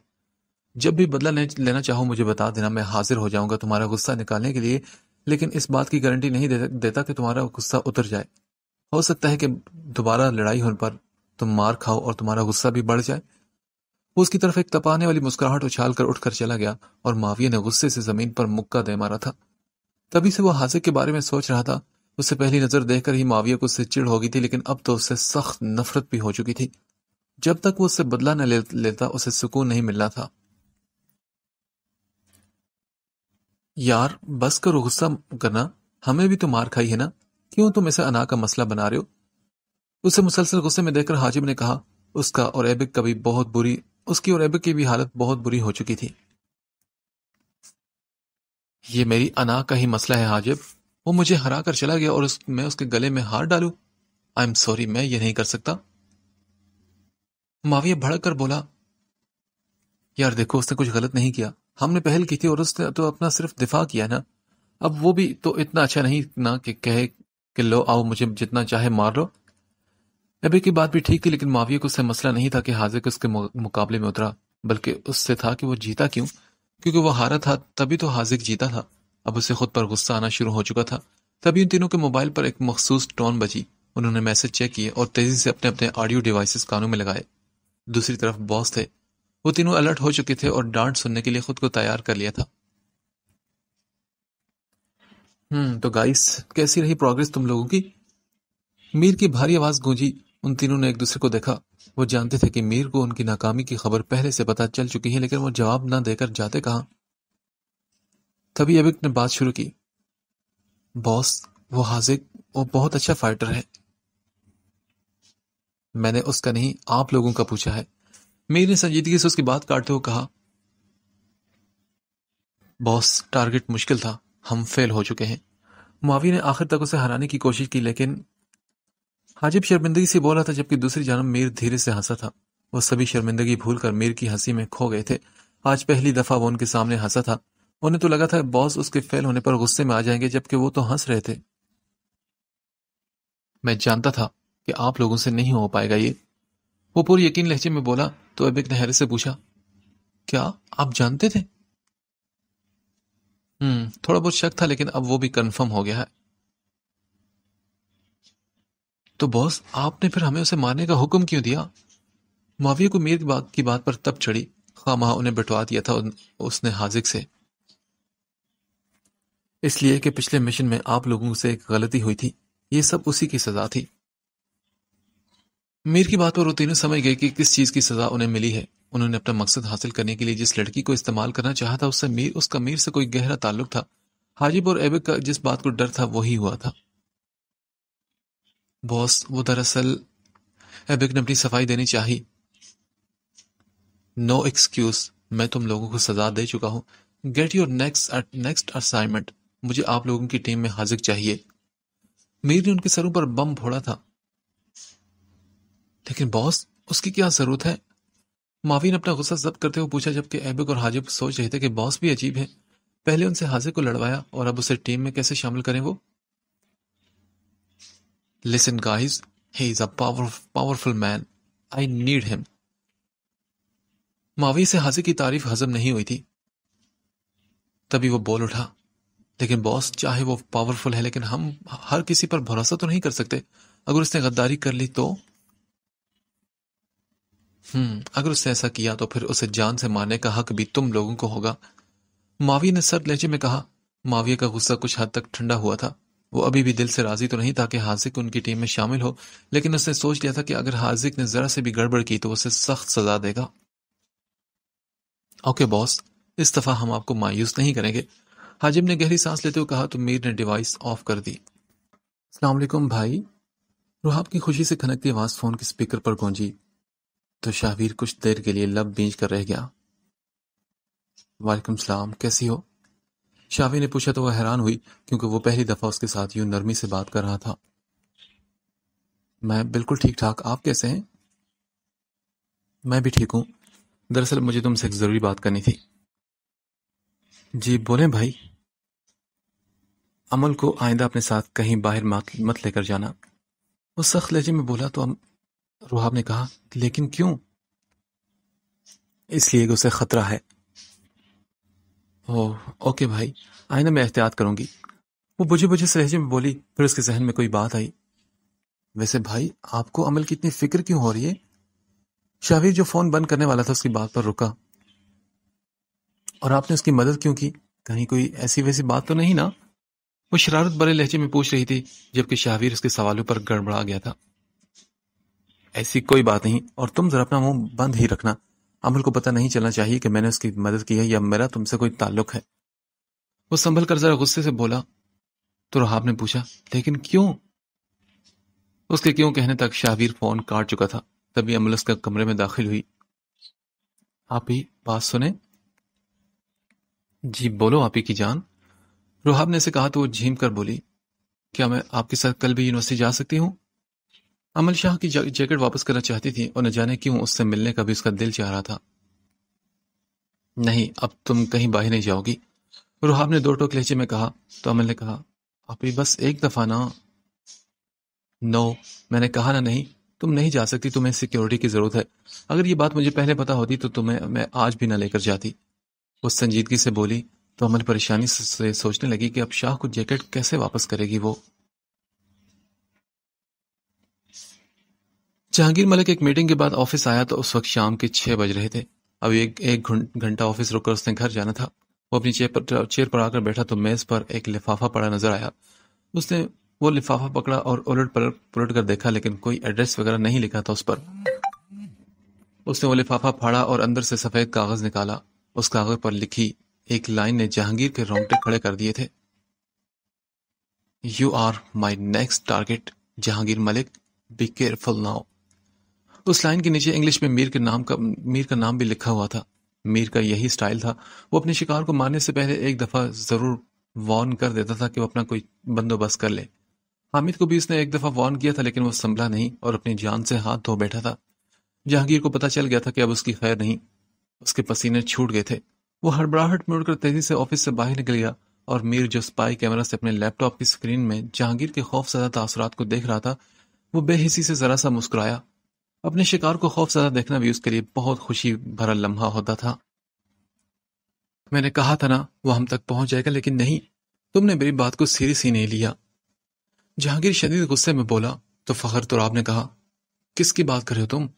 जब भी बदला लेना चाहो मुझे बता देना मैं हाजिर हो जाऊंगा तुम्हारा गुस्सा निकालने के लिए लेकिन इस बात की गारंटी नहीं देता कि तुम्हारा गुस्सा उतर जाए हो सकता है कि दोबारा लड़ाई होने पर तुम मार खाओ और तुम्हारा गुस्सा भी बढ़ जाए उसकी तरफ एक तपाने वाली मुस्कुराहट उछाल कर उठकर चला गया और माविया ने गुस्से से जमीन पर मुक्का दे मारा था तभी से वो हाजिर के बारे में सोच रहा था उससे पहली नजर देखकर ही माविया को उससे चिड़ हो गई थी लेकिन अब तो उससे सख्त नफरत भी हो चुकी थी जब तक वो उससे बदला न ले, लेता उसे सुकून नहीं मिलना था यार बस करो गुस्सा करना हमें भी तो मार खाई है ना क्यों तुम इसे अना का मसला बना रहे हो उसे मुसलसल गुस्से में देखकर हाजिब ने कहा उसका और एबिक का भी बहुत बुरी उसकी और एबिक की भी हालत बहुत बुरी हो चुकी थी ये मेरी अना का ही मसला है हाजिब वो मुझे हरा कर चला गया और उस, मैं उसके गले में हार डालू आई एम सॉरी मैं ये नहीं कर सकता माविया भड़क कर बोला यार देखो उसने कुछ गलत नहीं किया हमने पहल की थी और उसने तो अपना सिर्फ दिफा किया ना अब वो भी तो इतना अच्छा नहीं ना कि कहे कि लो आओ मुझे जितना चाहे मार लो नबी की बात भी ठीक थी लेकिन माविया को उससे मसला नहीं था कि हाजिर के उसके मुकाबले में उतरा बल्कि उससे था कि वो जीता क्यों क्योंकि वो हारा था तभी तो हाजिर जीता था अब उसे खुद पर गुस्सा आना शुरू हो चुका था तभी उन तीनों के मोबाइल पर एक मखसूस टोन बची उन्होंने मैसेज चेक किए और तेजी से अपने अपने ऑडियो डिवाइसेस कानों में लगाए दूसरी तरफ बॉस थे वो तीनों अलर्ट हो चुके थे और डांट सुनने के लिए खुद को तैयार कर लिया था हम्म तो गाइस कैसी रही प्रोग्रेस तुम लोगों की मीर की भारी आवाज गूंजी उन तीनों ने एक दूसरे को देखा वो जानते थे कि मीर को उनकी नाकामी की खबर पहले से पता चल चुकी है लेकिन वो जवाब ना देकर जाते कहा तभी अबिक ने बात शुरू की बॉस वो हाजिक वो बहुत अच्छा फाइटर है मैंने उसका नहीं आप लोगों का पूछा है मेयर ने संजीदगी से उसकी बात काटते हुए कहा बॉस टारगेट मुश्किल था हम फेल हो चुके हैं मावी ने आखिर तक उसे हराने की कोशिश की लेकिन हाजिब शर्मिंदगी से बोला था जबकि दूसरी जानब मीर धीरे से हंसा था वो सभी शर्मिंदगी भूलकर मीर की हंसी में खो गए थे आज पहली दफा वो उनके सामने हंसा था उन्हें तो लगा था बॉस उसके फेल होने पर गुस्से में आ जाएंगे जबकि वो तो हंस रहे थे मैं जानता था कि आप लोगों से नहीं हो पाएगा ये वो पूरी यकीन लहजे में बोला तो एबिक ने हैरिस से पूछा क्या आप जानते थे हम्म थोड़ा बहुत शक था लेकिन अब वो भी कंफर्म हो गया है तो बॉस आपने फिर हमें उसे मारने का हुक्म क्यों दिया माविया को मीर की बात की बात पर तब चढ़ी खामा हाँ, उन्हें बटवा दिया था उसने हाजिक से इसलिए कि पिछले मिशन में आप लोगों से एक गलती हुई थी ये सब उसी की सजा थी मीर की बात पर वो तीनों समझ गए कि किस चीज की सजा उन्हें मिली है उन्होंने अपना मकसद हासिल करने के लिए जिस लड़की को इस्तेमाल करना चाहा था उससे मीर उसका मीर से कोई गहरा ताल्लुक था हाजिब और एबिक का जिस बात को डर था वही हुआ था बॉस वो दरअसल एबिक ने अपनी सफाई देनी चाहिए नो एक्सक्यूज मैं तुम लोगों को सजा दे चुका हूं get your next next assignment मुझे आप लोगों की टीम में हाजिर चाहिए मीर ने उनके सरों पर बम फोड़ा था लेकिन बॉस उसकी क्या जरूरत है मावी ने अपना गुस्सा जब्त करते हुए पूछा जबकि एबिक और हाजिब सोच रहे थे कि बॉस भी अजीब है पहले उनसे हाजिर को लड़वाया और अब उसे टीम में कैसे शामिल करें वो listen guys he is a powerful man I need him Mavi से हाजिर की तारीफ हजम नहीं हुई थी तभी वो बोल उठा लेकिन बॉस चाहे वो पावरफुल है लेकिन हम हर किसी पर भरोसा तो नहीं कर सकते अगर उसने गद्दारी कर ली तो हम्म अगर उसने ऐसा किया तो फिर उसे जान से मारने का हक भी तुम लोगों को होगा माविया ने सर लहजे में कहा माविया का गुस्सा कुछ हद तक ठंडा हुआ था वो अभी भी दिल से राजी तो नहीं था कि हाजिक उनकी टीम में शामिल हो लेकिन उसने सोच लिया था कि अगर हाजिक ने जरा से भी गड़बड़ की तो उसे सख्त सजा देगा ओके बॉस इस दफा हम आपको मायूस नहीं करेंगे हाजिम ने गहरी सांस लेते हुए कहा तो मीर ने डिवाइस ऑफ कर दी अलैक्म भाई रोहाब की खुशी से खनकती आवाज फोन के स्पीकर पर गूंजी तो शाहवीर कुछ देर के लिए लब बींच कर रह गया वालेकुम सलाम कैसी हो शाहवीर ने पूछा तो वह हैरान हुई क्योंकि वो पहली दफ़ा उसके साथ यूं नरमी से बात कर रहा था मैं बिल्कुल ठीक ठाक आप कैसे हैं मैं भी ठीक हूं दरअसल मुझे तुमसे एक ज़रूरी बात करनी थी जी बोले भाई अमल को आइंदा अपने साथ कहीं बाहर मत लेकर जाना वो सख्त लहजे में बोला तो रुहाब ने कहा, लेकिन क्यों? इसलिए उसे खतरा है। ओह, ओके भाई, आईना मैं एहतियात करूंगी। वो बुझे-बुझे सहजे में बोली, फिर उसके जहन में कोई बात आई। वैसे भाई, आपको अमल की इतनी फिक्र क्यों हो रही है? शाहवीर जो फोन बंद करने वाला था उसकी बात पर रुका। और आपने उसकी मदद क्यों की? कहीं कोई ऐसी वैसी बात तो नहीं ना? वो शरारत बड़े लहजे में पूछ रही थी, जबकि शाहवीर उसके सवालों पर गड़बड़ा गया था। ऐसी कोई बात नहीं और तुम जरा अपना मुंह बंद ही रखना अमल को पता नहीं चलना चाहिए कि मैंने उसकी मदद की है या मेरा तुमसे कोई ताल्लुक है वो संभल कर जरा गुस्से से बोला तो रहाब ने पूछा लेकिन क्यों उसके क्यों कहने तक शाहवीर फोन काट चुका था तभी अमल उसका कमरे में दाखिल हुई आप ही बात सुने जी बोलो आप ही की जान रोहाब ने इसे कहा तो वो झीम कर बोली क्या मैं आपके साथ कल भी यूनिवर्सिटी जा सकती हूं अमल शाह की जैकेट वापस करना चाहती थी और न जाने क्यों उससे मिलने का भी उसका दिल चाह रहा था नहीं अब तुम कहीं बाहर नहीं जाओगी रुहाब ने दो टोक लहजे में कहा तो अमल ने कहा आप ही बस एक दफ़ा ना नो मैंने कहा ना नहीं तुम नहीं जा सकती तुम्हें सिक्योरिटी की ज़रूरत है अगर ये बात मुझे पहले पता होती तो तुम्हें मैं आज भी ना लेकर जाती वो संजीदगी से बोली तो अमल परेशानी से सोचने लगी कि अब शाह को जैकेट कैसे वापस करेगी वो जहांगीर मलिक एक मीटिंग के बाद ऑफिस आया तो उस वक्त शाम के छह बज रहे थे अब एक एक घंटा ऑफिस रुककर उसने घर जाना था वो अपनी चेयर पर चेयर पर आकर बैठा तो मेज पर एक लिफाफा पड़ा नजर आया उसने वो लिफाफा पकड़ा और उलट पलट पुलट कर देखा लेकिन कोई एड्रेस वगैरह नहीं लिखा था उस पर उसने वो लिफाफा फाड़ा और अंदर से सफेद कागज निकाला उस कागज पर लिखी एक लाइन ने जहांगीर के रोंगटे खड़े कर दिए थे you are my next target Jahangir Malik be careful now उस लाइन के नीचे इंग्लिश में मीर के नाम का मीर का नाम भी लिखा हुआ था मीर का यही स्टाइल था वो अपने शिकार को मारने से पहले एक दफ़ा ज़रूर वार्न कर देता था कि वो अपना कोई बंदोबस्त कर ले हामिद को भी उसने एक दफ़ा वार्न किया था लेकिन वो संभला नहीं और अपनी जान से हाथ धो बैठा था जहांगीर को पता चल गया था कि अब उसकी खैर नहीं उसके पसीने छूट गए थे वो हड़बड़ाहट में उड़कर तेजी से ऑफिस से बाहर निकल गया और मीर जो स्पाई कैमरा से अपने लैपटॉप की स्क्रीन में जहांगीर के सदा तासरात को देख रहा था वो बेहिसी से जरा सा मुस्कुराया अपने शिकार को खौफ ज्यादा देखना भी उसके लिए बहुत खुशी भरा लम्हा होता था मैंने कहा था ना वो हम तक पहुंच जाएगा लेकिन नहीं तुमने मेरी बात को सीरियस ही नहीं लिया जहांगीर शदीद गुस्से में बोला तो फखर तो ने कहा किसकी बात कर रहे हो तुम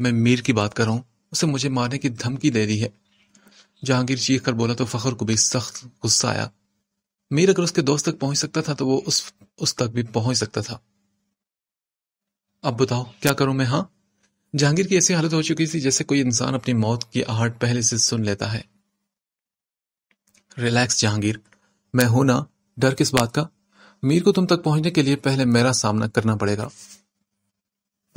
मैं मीर की बात कर रहा हूं उसे मुझे मारने की धमकी दे दी है जहांगीर चीख कर बोला तो फखर को भी सख्त गुस्सा आया मीर अगर उसके दोस्त तक पहुंच सकता था तो वो उस उस तक भी पहुंच सकता था अब बताओ क्या करूं मैं हाँ जहांगीर की ऐसी हालत हो चुकी थी जैसे कोई इंसान अपनी मौत की आहट पहले से सुन लेता है रिलैक्स जहांगीर मैं हूं ना डर किस बात का मीर को तुम तक पहुंचने के लिए पहले मेरा सामना करना पड़ेगा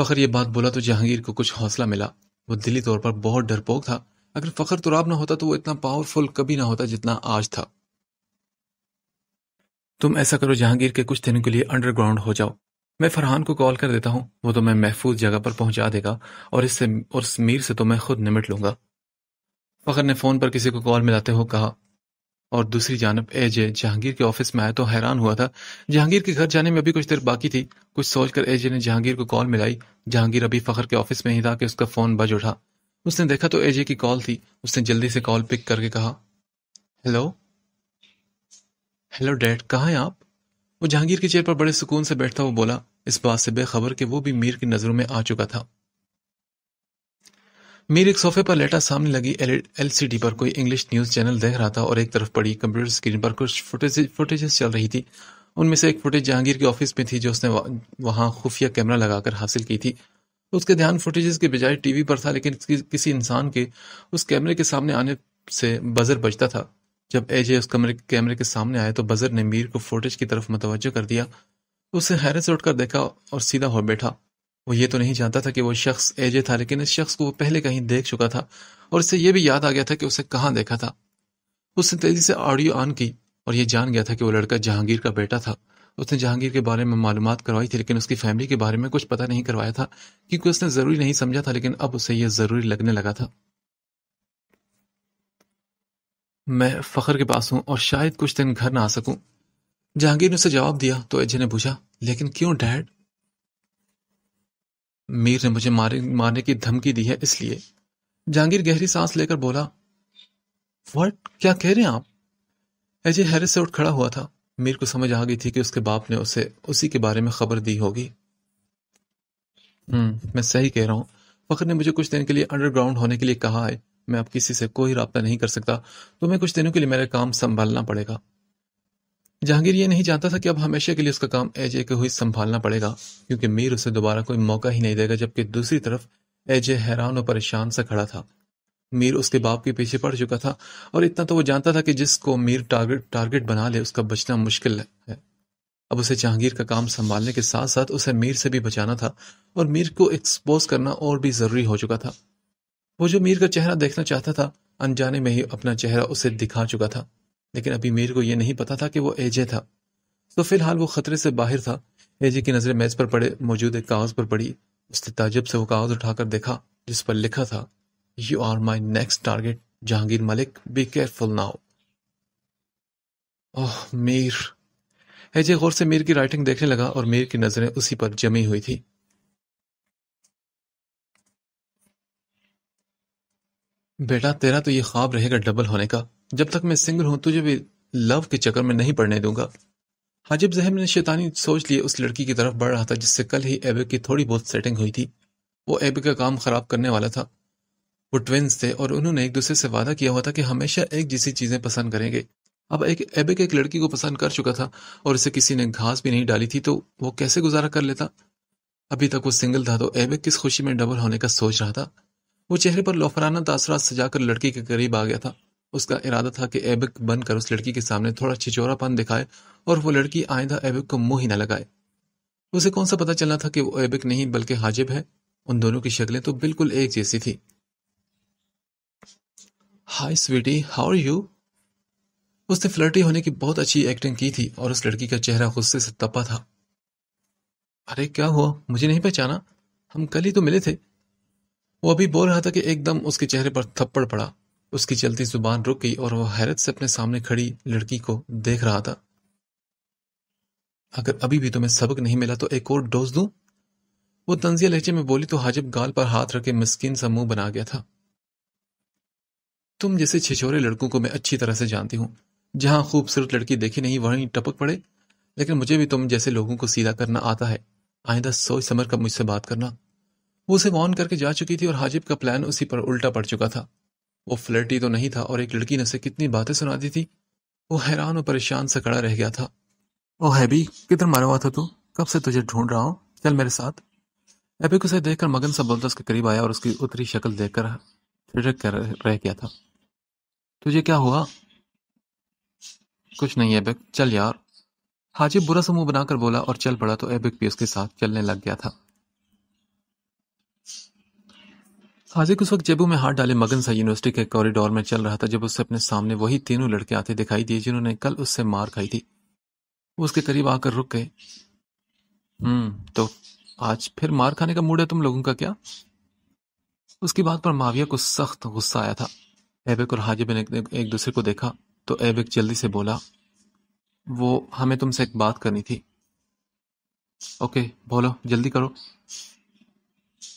फखर यह बात बोला तो जहांगीर को कुछ हौसला मिला वो दिली तौर पर बहुत डरपोक था अगर फखर तुराब ना होता तो वो इतना पावरफुल कभी ना होता जितना आज था तुम ऐसा करो जहांगीर के कुछ दिनों के लिए अंडरग्राउंड हो जाओ मैं फरहान को कॉल कर देता हूँ वो तो मैं महफूज जगह पर पहुंचा देगा और इससे और समीर से तो मैं खुद निमट लूंगा फखर ने फ़ोन पर किसी को कॉल मिलाते हुए कहा और दूसरी जानब एजे जहांगीर के ऑफिस में आया तो हैरान हुआ था जहांगीर के घर जाने में अभी कुछ देर बाकी थी कुछ सोचकर एजे ने जहांगीर को कॉल मिलाई जहांगीर अभी फखर के ऑफिस में ही था कि उसका फ़ोन बज उठा उसने देखा तो एजे की कॉल थी उसने जल्दी से कॉल पिक करके कहा हेलो हेलो डैड कहाँ हैं आप वो जहांगीर के चेयर पर बड़े सुकून से बैठता हुआ बोला इस बात से बेखबर कि वो भी मीर की नजरों में आ चुका था मीर एक सोफे पर लेटा सामने लगी एलसीडी पर कोई इंग्लिश न्यूज चैनल देख रहा था और एक तरफ पड़ी कंप्यूटर स्क्रीन पर कुछ फुटेज फुटेजेस चल रही थी उनमें से एक फुटेज जहांगीर के ऑफिस में थी जो उसने वहां खुफिया कैमरा लगाकर हासिल की थी उसके ध्यान फुटेजेस के बजाय टीवी पर था लेकिन किसी इंसान के उस कैमरे के सामने आने से बजर बजता था जब एजे उस कमरे कैमरे के सामने आया तो बजर ने मीर को फोटेज की तरफ मुतवजह कर दिया तो उसे हैरे से उठकर देखा और सीधा हो बैठा वो ये तो नहीं जानता था कि वो शख्स एजे था लेकिन इस शख्स को वो पहले कहीं देख चुका था और उसे यह भी याद आ गया था कि उसे कहाँ देखा था उसने तेजी से ऑडियो ऑन की और यह जान गया था कि वो लड़का जहांगीर का बेटा था उसने जहांगीर के बारे में मालूम करवाई थी लेकिन उसकी फैमिली के बारे में कुछ पता नहीं करवाया था क्योंकि उसने ज़रूरी नहीं समझा था लेकिन अब उसे यह ज़रूरी लगने लगा था मैं फखर के पास हूं और शायद कुछ दिन घर ना आ सकूं जहांगीर ने उसे जवाब दिया तो एजे ने पूछा, लेकिन क्यों डैड? मीर ने मुझे मारे मारने की धमकी दी है इसलिए। जहांगीर गहरी सांस लेकर बोला, वट क्या कह रहे हैं आप? एजे हैरिस से उठ खड़ा हुआ था। मीर को समझ आ गई थी कि उसके बाप ने उसे उसी के बारे में खबर दी होगी। हम्म, मैं सही कह रहा हूं फखर ने मुझे कुछ दिन के लिए अंडरग्राउंड होने के लिए कहा है मैं अब किसी से कोई रबता नहीं कर सकता तुम्हें तो कुछ दिनों के लिए मेरा काम संभालना पड़ेगा जहांगीर ये नहीं जानता था कि अब हमेशा के लिए उसका काम एजे के हुई संभालना पड़ेगा क्योंकि मीर उसे दोबारा कोई मौका ही नहीं देगा जबकि दूसरी तरफ एजे हैरान और परेशान सा खड़ा था मीर उसके बाप के पीछे पड़ चुका था और इतना तो वो जानता था कि जिसको मीर टारगेट टारगेट बना ले उसका बचना मुश्किल है अब उसे जहांगीर का काम संभालने के साथ साथ उसे मीर से भी बचाना था और मीर को एक्सपोज करना और भी जरूरी हो चुका था वो जो मीर का चेहरा देखना चाहता था अनजाने में ही अपना चेहरा उसे दिखा चुका था लेकिन अभी मीर को यह नहीं पता था कि वो एजे था तो फिलहाल वो खतरे से बाहर था एजे की नजरें मेज पर पड़े मौजूद एक कागज पर पड़ी उसने ताजब से वो कागज उठाकर देखा जिस पर लिखा था you are my next target Jahangir Malik be careful now oh Mir एजे गौर से मीर की राइटिंग देखने लगा और मीर की नजरें उसी पर जमी हुई थी बेटा तेरा तो ये ख्वाब रहेगा डबल होने का जब तक मैं सिंगल हूं तुझे भी लव के चक्कर में नहीं पड़ने दूंगा हाजिब जहम ने शैतानी सोच लिए उस लड़की की तरफ बढ़ रहा था जिससे कल ही एबे की थोड़ी बहुत सेटिंग हुई थी वो एबे का काम खराब करने वाला था वो ट्विंस थे और उन्होंने एक दूसरे से वादा किया हुआ था कि हमेशा एक जैसी चीजें पसंद करेंगे अब एक एबे के एक लड़की को पसंद कर चुका था और उसे किसी ने घास भी नहीं डाली थी तो वो कैसे गुजारा कर लेता अभी तक वो सिंगल था तो एबे किस खुशी में डबल होने का सोच रहा था वो चेहरे पर लौफराना सजा कर लड़की के करीब आ गया था उसका इरादा था कि एबिक बनकर उस लड़की के सामने थोड़ा छिचोरापन दिखाए और वो लड़की आइंदा एबिक को मुंह ही न लगाए उसे कौन सा पता चलना था कि वो एबिक नहीं बल्कि हाजिब है उन दोनों की शक्लें तो बिल्कुल एक जैसी थी hi sweetie how are you उसने फ्लर्टी होने की बहुत अच्छी एक्टिंग की थी और उस लड़की का चेहरा गुस्से से तपा था अरे क्या हुआ मुझे नहीं पहचाना हम कल ही तो मिले थे वो अभी बोल रहा था कि एकदम उसके चेहरे पर थप्पड़ पड़ा उसकी चलती जुबान रुक गई और वह हैरत से अपने सामने खड़ी लड़की को देख रहा था अगर अभी भी तुम्हें सबक नहीं मिला तो एक और डोज दू वो तंजिया लहजे में बोली तो हाजिब गाल पर हाथ रखे मिस्किन सा मुंह बना गया था तुम जैसे छिछोरे लड़कों को मैं अच्छी तरह से जानती हूं जहां खूबसूरत लड़की देखी नहीं वहीं टपक पड़े लेकिन मुझे भी तुम जैसे लोगों को सीधा करना आता है आइंदा सोच समझ कर मुझसे बात करना वो उसे वॉन करके जा चुकी थी और हाजिब का प्लान उसी पर उल्टा पड़ चुका था वो फ्लर्टी तो नहीं था और एक लड़की ने उसे कितनी बातें सुना दी थी वो हैरान और परेशान से खड़ा रह गया था ओ हैबी किधर मारा हुआ था तू कब से तुझे ढूंढ रहा हूँ चल मेरे साथ को उसे देखकर मगन सा बोलता उसके करीब आया और उसकी उतरी शक्ल देखकर ठिठक कर रह गया था तुझे क्या हुआ कुछ नहीं एबिक चल यार हाजिब बुरा सा मुंह बनाकर बोला और चल पड़ा तो एबिक भी उसके साथ चलने लग गया था फाजिक उस वक्त जेबू में हाथ डाले मगन सा यूनिवर्सिटी के कॉरिडोर में चल रहा था जब उससे अपने सामने वही तीनों लड़के आते दिखाई दिए जिन्होंने कल उससे मार खाई थी वो उसके करीब आकर रुक गए हम्म तो आज फिर मार खाने का मूड है तुम लोगों का क्या उसकी बात पर माविया को सख्त गुस्सा आया था एबिक और हाजिब ने एक दूसरे को देखा तो एबिक जल्दी से बोला वो हमें तुमसे एक बात करनी थी ओके बोलो जल्दी करो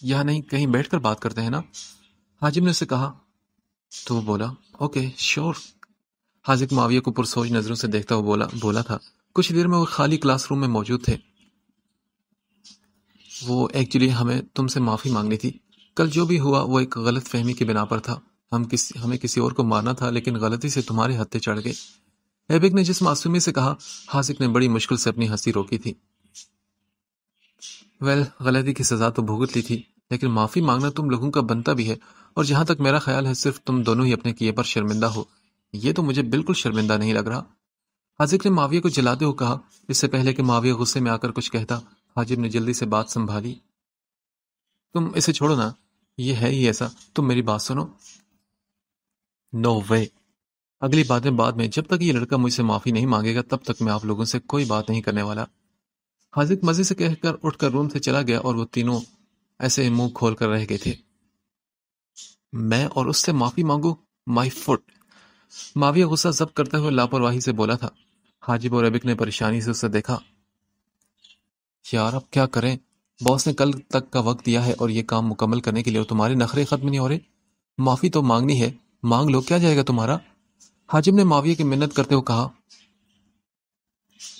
या नहीं कहीं बैठकर बात करते हैं ना हाजिम ने उसे कहा तो वो बोला ओके श्योर हाजिक माविया को पुरसोज नज़रों से देखता हुआ बोला बोला था कुछ देर में वो खाली क्लासरूम में मौजूद थे वो एक्चुअली हमें तुमसे माफ़ी मांगनी थी कल जो भी हुआ वो एक गलत फहमी की बिना पर था हम किसी हमें किसी और को मारना था लेकिन गलती से तुम्हारे हत्थे चढ़ गए एबिक ने जिस मासूमी से कहा हासिक ने बड़ी मुश्किल से अपनी हंसी रोकी थी वेल गलती की सज़ा तो भुगत ली थी लेकिन माफ़ी मांगना तुम लोगों का बनता भी है और जहां तक मेरा ख्याल है सिर्फ तुम दोनों ही अपने किए पर शर्मिंदा हो ये तो मुझे बिल्कुल शर्मिंदा नहीं लग रहा हाजिब ने माविया को जलाते हुए कहा इससे पहले कि माविया गुस्से में आकर कुछ कहता हाजिब ने जल्दी से बात संभाली तुम इसे छोड़ो ना ये है ही ऐसा तुम मेरी बात सुनो नो वे अगली बातें बाद में जब तक ये लड़का मुझसे माफ़ी नहीं मांगेगा तब तक मैं आप लोगों से कोई बात नहीं करने वाला हाजिक मजे से कहकर उठकर रूम से चला गया और वो तीनों ऐसे ही मुंह खोल कर रह गए थे मैं और उससे माफी मांगू माई फुट माविया गुस्सा जब करते हुए लापरवाही से बोला था हाजिब और रबिक ने परेशानी से उसे देखा यार अब क्या करें बॉस ने कल तक का वक्त दिया है और ये काम मुकम्मल करने के लिए और तुम्हारे नखरे खत्म नहीं हो रहे माफ़ी तो मांगनी है मांग लो क्या जाएगा तुम्हारा हाजिब ने माविया की मिन्नत करते हुए कहा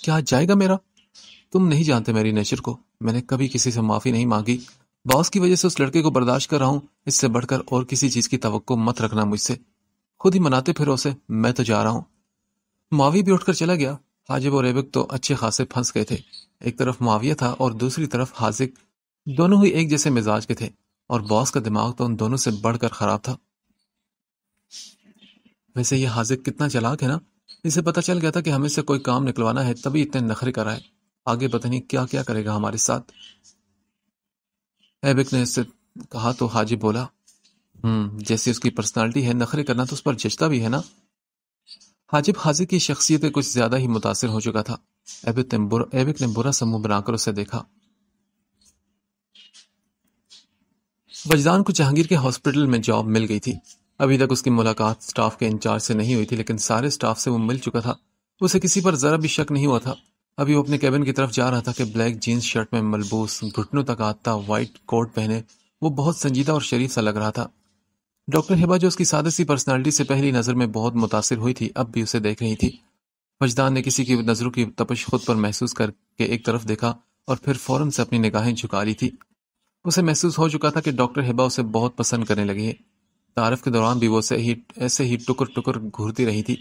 क्या जाएगा मेरा तुम नहीं जानते मेरी नेचर को मैंने कभी किसी से माफ़ी नहीं मांगी बॉस की वजह से उस लड़के को बर्दाश्त कर रहा हूँ इससे बढ़कर और किसी चीज़ की तो मत रखना मुझसे खुद ही मनाते फिर उसे मैं तो जा रहा हूँ मावी भी उठकर चला गया हाजिब और रेबिक तो अच्छे खासे फंस गए थे एक तरफ माविया था और दूसरी तरफ हाजिक दोनों ही एक जैसे मिजाज के थे और बॉस का दिमाग तो उन दोनों से बढ़कर खराब था वैसे ये हाजिक कितना चलाक है ना इसे पता चल गया था कि हमें से कोई काम निकलवाना है तभी इतने नखरे कर रहा है आगे पता नहीं क्या क्या करेगा हमारे साथ एबिक ने इससे कहा तो हाजी बोला हम्म जैसी उसकी पर्सनालिटी है नखरे करना तो उस पर जचता भी है ना हाजिब हाजिर की शख्सियत कुछ ज्यादा ही मुतासर हो चुका था एबिक ने बुरा एबिक ने बुरा समूह बनाकर उसे देखा वजदान को जहांगीर के हॉस्पिटल में जॉब मिल गई थी अभी तक उसकी मुलाकात स्टाफ के इंचार्ज से नहीं हुई थी लेकिन सारे स्टाफ से वो मिल चुका था उसे किसी पर जरा भी शक नहीं हुआ था अभी वो अपने कैबिन की तरफ जा रहा था कि ब्लैक जीन्स शर्ट में मलबूस घुटनों तक आता वाइट कोट पहने वो बहुत संजीदा और शरीफ सा लग रहा था डॉक्टर हिबा जो उसकी सादे सी से पहली नज़र में बहुत मुतासर हुई थी अब भी उसे देख रही थी वजदान ने किसी की नज़रों की तपश खुद पर महसूस करके एक तरफ देखा और फिर फौरन से अपनी निगाहें झुका ली थी उसे महसूस हो चुका था कि डॉक्टर हिबा उसे बहुत पसंद करने लगी है तारफ के दौरान भी वो उसे ही ऐसे ही टुकर टुकर घूरती रही थी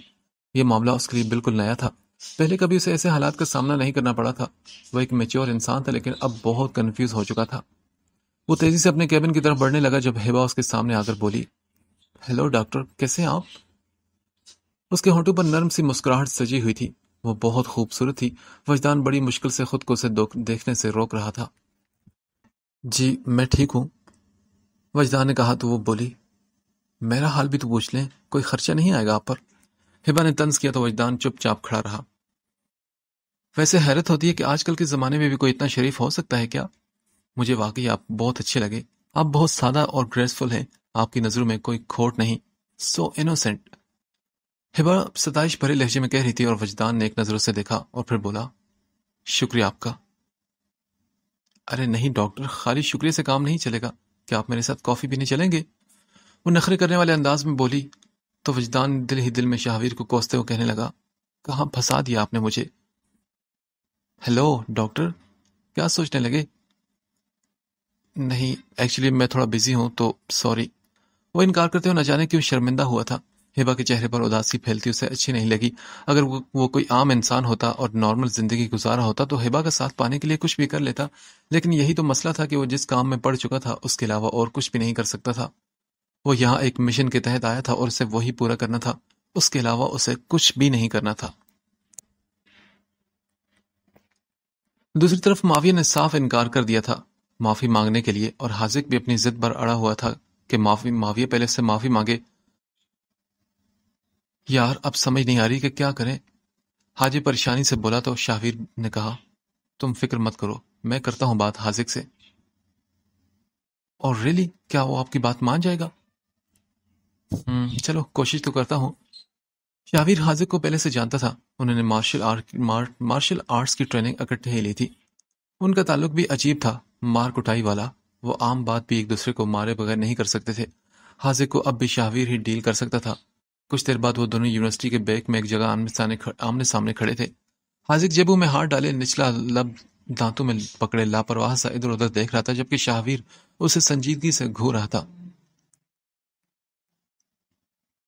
ये मामला उसके लिए बिल्कुल नया था पहले कभी उसे ऐसे हालात का सामना नहीं करना पड़ा था वह एक मेच्योर इंसान था लेकिन अब बहुत कंफ्यूज हो चुका था वो तेजी से अपने कैबिन की तरफ बढ़ने लगा जब हेबा उसके सामने आकर बोली हेलो डॉक्टर कैसे हैं आप उसके होंठों पर नर्म सी मुस्कुराहट सजी हुई थी वो बहुत खूबसूरत थी वजदान बड़ी मुश्किल से खुद को उसे देखने से रोक रहा था जी मैं ठीक हूं वजदान ने कहा तो वो बोली मेरा हाल भी तो पूछ लें कोई खर्चा नहीं आएगा आप पर हिबा ने तंज किया तो वजदान चुपचाप खड़ा रहा वैसे हैरत होती है कि आजकल के ज़माने में भी कोई इतना शरीफ हो सकता है क्या मुझे वाकई आप बहुत अच्छे लगे आप बहुत सादा और ग्रेसफुल हैं आपकी नज़रों में कोई खोट नहीं सो इनोसेंट हिबा सताइश भरे लहजे में कह रही थी और वजदान ने एक नज़रों से देखा और फिर बोला शुक्रिया आपका अरे नहीं डॉक्टर खाली शुक्रिया से काम नहीं चलेगा क्या आप मेरे साथ कॉफ़ी पीने चलेंगे वो नखरे करने वाले अंदाज में बोली तो वजदान दिल ही दिल में शाहवीर को कोसते हुए कहने लगा कहाँ फंसा दिया आपने मुझे हेलो डॉक्टर क्या सोचने लगे नहीं एक्चुअली मैं थोड़ा बिजी हूं तो सॉरी वो इनकार करते हुए न जाने क्यों शर्मिंदा हुआ था हिबा के चेहरे पर उदासी फैलती उसे अच्छी नहीं लगी अगर वो, वो कोई आम इंसान होता और नॉर्मल जिंदगी गुजारा होता तो हिबा का साथ पाने के लिए कुछ भी कर लेता लेकिन यही तो मसला था कि वो जिस काम में पड़ चुका था उसके अलावा और कुछ भी नहीं कर सकता था वो यहाँ एक मिशन के तहत आया था और उसे वही पूरा करना था उसके अलावा उसे कुछ भी नहीं करना था दूसरी तरफ माविया ने साफ इनकार कर दिया था माफी मांगने के लिए और हाजिक भी अपनी जिद पर अड़ा हुआ था कि माफी माविया पहले से माफी मांगे यार अब समझ नहीं आ रही कि क्या करें हाजी परेशानी से बोला तो शाहवीर ने कहा तुम फिक्र मत करो मैं करता हूं बात हाजिक से और रियली क्या वो आपकी बात मान जाएगा हम्म, चलो कोशिश तो करता हूँ शाविर हाजिर को पहले से जानता था उन्होंने मार्शल आर्ट मार्शल आर्ट्स की ट्रेनिंग इकट्ठे ही ली थी उनका ताल्लुक भी अजीब था मार कुटाई वाला वो आम बात भी एक दूसरे को मारे बगैर नहीं कर सकते थे हाजिर को अब भी शाहवीर ही डील कर सकता था कुछ देर बाद वो दोनों यूनिवर्सिटी के बैग में एक जगह आमने, आमने सामने खड़े थे हाजिर जेबू में हाथ डाले निचला लब दांतों में पकड़े लापरवाह सा इधर उधर देख रहा था जबकि शाहवीर उसे संजीदगी से घूर रहा था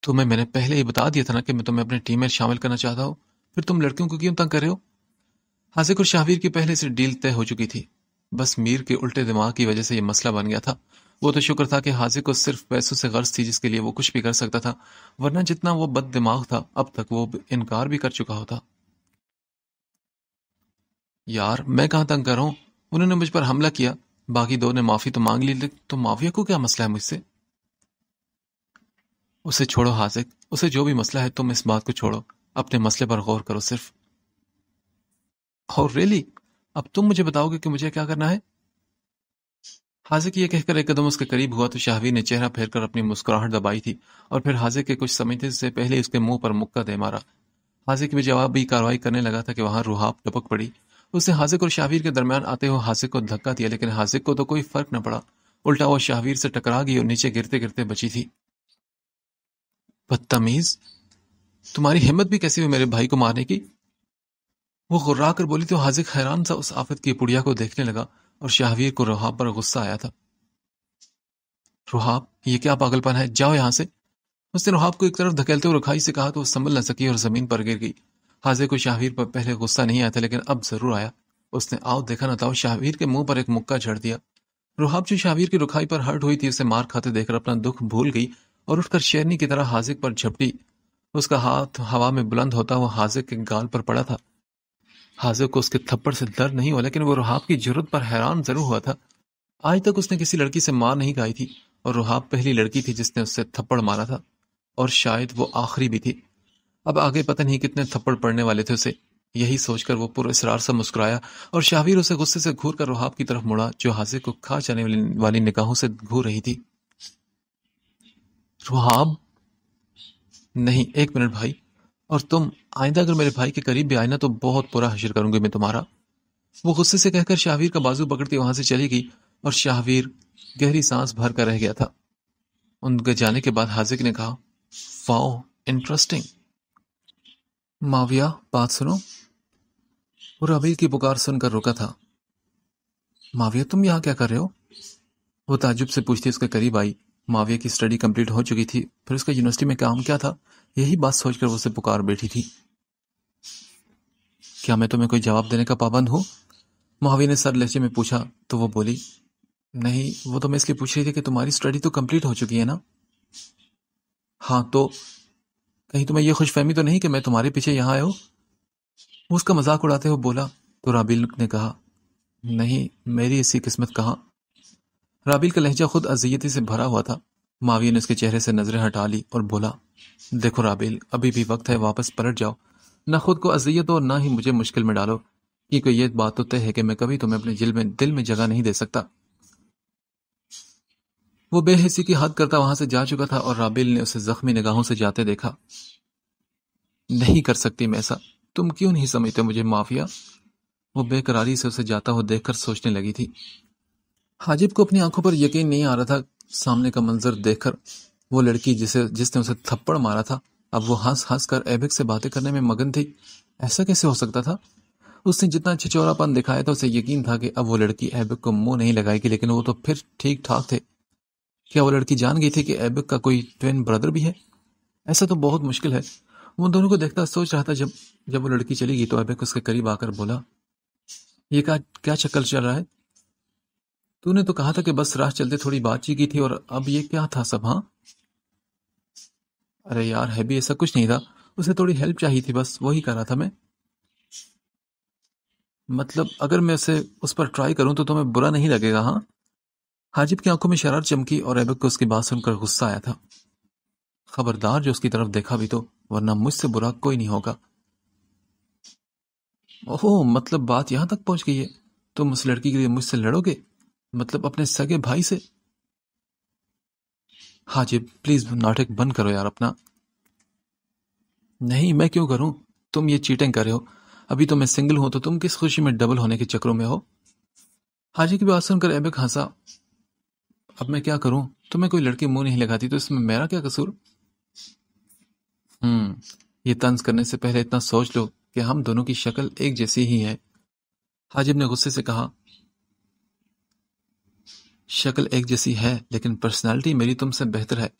तुम्हें तो मैंने पहले ही बता दिया था ना कि मैं तुम्हें अपनी टीम में शामिल करना चाहता हूँ फिर तुम लड़कियों को क्यों तंग कर रहे हो हाजिक और शाहवीर की पहले से डील तय हो चुकी थी बस मीर के उल्टे दिमाग की वजह से यह मसला बन गया था वो तो शुक्र था कि हाजिर को सिर्फ पैसों से गर्ज थी जिसके लिए वो कुछ भी कर सकता था वरना जितना वो बद दिमाग था अब तक वो इनकार भी कर चुका होता यार मैं कहा तंग कर रहा हूं उन्होंने मुझ पर हमला किया बाकी दो ने माफी तो मांग ली तो माफिया को क्या मसला है मुझसे उसे छोड़ो हाजिक उसे जो भी मसला है तुम इस बात को छोड़ो अपने मसले पर गौर करो सिर्फ और रेली अब तुम मुझे बताओगे कि मुझे क्या करना है हाजिक ये यह कहकर एक कदम उसके करीब हुआ तो शाहवी ने चेहरा फेर कर अपनी मुस्कुराहट दबाई थी और फिर हाजिक के कुछ समय से पहले उसके मुंह पर मुक्का दे मारा हाजिर की जवाब भी कार्रवाई करने लगा था कि वहां रुहाब टपक पड़ी उसने हाजिक और शाहवीर के दरमियान आते हुए हाजिक को धक्का दिया लेकिन हाजिक को तो कोई फर्क न पड़ा उल्टा वो शाहवीर से टकरा गई और नीचे गिरते गिरते बची थी बदतमीज तुम्हारी हिम्मत भी कैसी हुई मेरे भाई को मारने की वो गुर्रा कर बोली तो हाजिर हैरान सा उस आफत की पुड़िया को देखने लगा और शाहवीर को रुहाब पर गुस्सा आया था रुहाब ये क्या पागलपन है जाओ यहां से उसने रुहाब को एक तरफ धकेलते हुए रखाई से कहा तो वो संभल न सकी और जमीन पर गिर गई हाजिर को शाहवीर पर पहले गुस्सा नहीं आया था लेकिन अब जरूर आया उसने आओ देखा न था शाहवीर के मुंह पर एक मुक्का झड़ दिया रुहाब जो शाहवीर की रुखाई पर हर्ट हुई थी उसे मार खाते देखकर अपना दुख भूल गई और उठकर शेरनी की तरह हाजिक पर झपटी उसका हाथ हवा में बुलंद होता हुआ हाजिक के गाल पर पड़ा था हाजिक को उसके थप्पड़ से दर्द नहीं हुआ लेकिन वो रुहाब की जरूरत पर हैरान जरूर हुआ था आज तक उसने किसी लड़की से मार नहीं खाई थी और रुहाब पहली लड़की थी जिसने उससे थप्पड़ मारा था और शायद वो आखिरी भी थी अब आगे पता नहीं कितने थप्पड़ पड़ने वाले थे उसे यही सोचकर वो पूरे इसरार से मुस्कुराया और शाहवीर उसे गुस्से से घूर कर रुहाब की तरफ मुड़ा जो हाजिर को खा जाने वाली निगाहों से घूर रही थी रुहाब नहीं एक मिनट भाई और तुम आइंदा अगर मेरे भाई के करीब भी आए ना तो बहुत बुरा हशर करूंगी मैं तुम्हारा वो गुस्से से कहकर शाहवीर का बाजू पकड़ती वहां से चली गई और शाहवीर गहरी सांस भर कर रह गया था उनके जाने के बाद हाजिक ने कहा वाओ इंटरेस्टिंग माविया बात सुनो वो रबीर की पुकार सुनकर रुका था माविया तुम यहां क्या कर रहे हो वो ताजुब से पूछती उसके करीब आई माविया की स्टडी कंप्लीट हो चुकी थी फिर उसका यूनिवर्सिटी में काम क्या था यही बात सोचकर वो उसे पुकार बैठी थी क्या मैं तुम्हें कोई जवाब देने का पाबंद हूँ माविया ने सर लहजे में पूछा तो वो बोली नहीं वो तो मैं इसलिए पूछ रही थी कि तुम्हारी स्टडी तो कंप्लीट हो चुकी है ना हाँ तो कहीं तुम्हें यह खुशफहमी तो नहीं कि मैं तुम्हारे पीछे यहाँ आयो उसका मजाक उड़ाते हुए बोला तो राबील ने कहा नहीं मेरी ऐसी किस्मत कहाँ राबिल का लहजा खुद अजियती से भरा हुआ था माविया ने उसके चेहरे से नजरें हटा ली और बोला देखो राबिल अभी भी वक्त है वापस पलट जाओ ना खुद को अजियत हो ना ही मुझे मुश्किल में डालो क्योंकि ये बात तो तय है कि मैं कभी तुम्हें अपने दिल में दिल में जगह नहीं दे सकता वो बेहसी की हद करता वहां से जा चुका था और राबिल ने उसे जख्मी निगाहों से जाते देखा नहीं कर सकती मैं ऐसा तुम क्यों नहीं समझते मुझे माफिया वो बेकरारी से उसे जाता हुआ देखकर सोचने लगी थी हाजिब को अपनी आंखों पर यकीन नहीं आ रहा था सामने का मंजर देखकर वो लड़की जिसे जिसने उसे थप्पड़ मारा था अब वो हंस हंस कर एबिक से बातें करने में मगन थी ऐसा कैसे हो सकता था उसने जितना छिचौरापन दिखाया था उसे यकीन था कि अब वो लड़की एबिक को मुंह नहीं लगाएगी लेकिन वो तो फिर ठीक ठाक थे क्या वो लड़की जान गई थी कि एबिक का कोई ट्वेन ब्रदर भी है ऐसा तो बहुत मुश्किल है वो दोनों को देखता सोच रहा था जब जब वो लड़की चली गई तो एबिक उसके करीब आकर बोला ये क्या चक्कर चल रहा है तूने तो कहा था कि बस राह चलते थोड़ी बातचीत की थी और अब ये क्या था सब हाँ अरे यार है भी ऐसा कुछ नहीं था उसे थोड़ी हेल्प चाहिए थी बस वही कर रहा था मैं मतलब अगर मैं उसे उस पर ट्राई करूं तो तुम्हें बुरा नहीं लगेगा हाँ हाजिब की आंखों में शरार चमकी और एबक को उसकी बात सुनकर गुस्सा आया था खबरदार जो उसकी तरफ देखा भी तो वरना मुझसे बुरा कोई नहीं होगा ओहो मतलब बात यहां तक पहुंच गई है तुम उस लड़की के लिए मुझसे लड़ोगे मतलब अपने सगे भाई से हाजिब प्लीज नाटक बंद करो यार अपना नहीं मैं क्यों करूं तुम ये चीटिंग कर रहे हो अभी तो मैं सिंगल हूं तो तुम किस खुशी में डबल होने के चक्रों में हो हाजी की बात सुनकर एबक हंसा अब मैं क्या करूं तुम्हें कोई लड़की मुंह नहीं लगाती तो इसमें मेरा क्या कसूर हम्म ये तंज करने से पहले इतना सोच लो कि हम दोनों की शक्ल एक जैसी ही है हाजिब ने गुस्से से कहा शक्ल एक जैसी है लेकिन पर्सनैलिटी मेरी तुमसे बेहतर है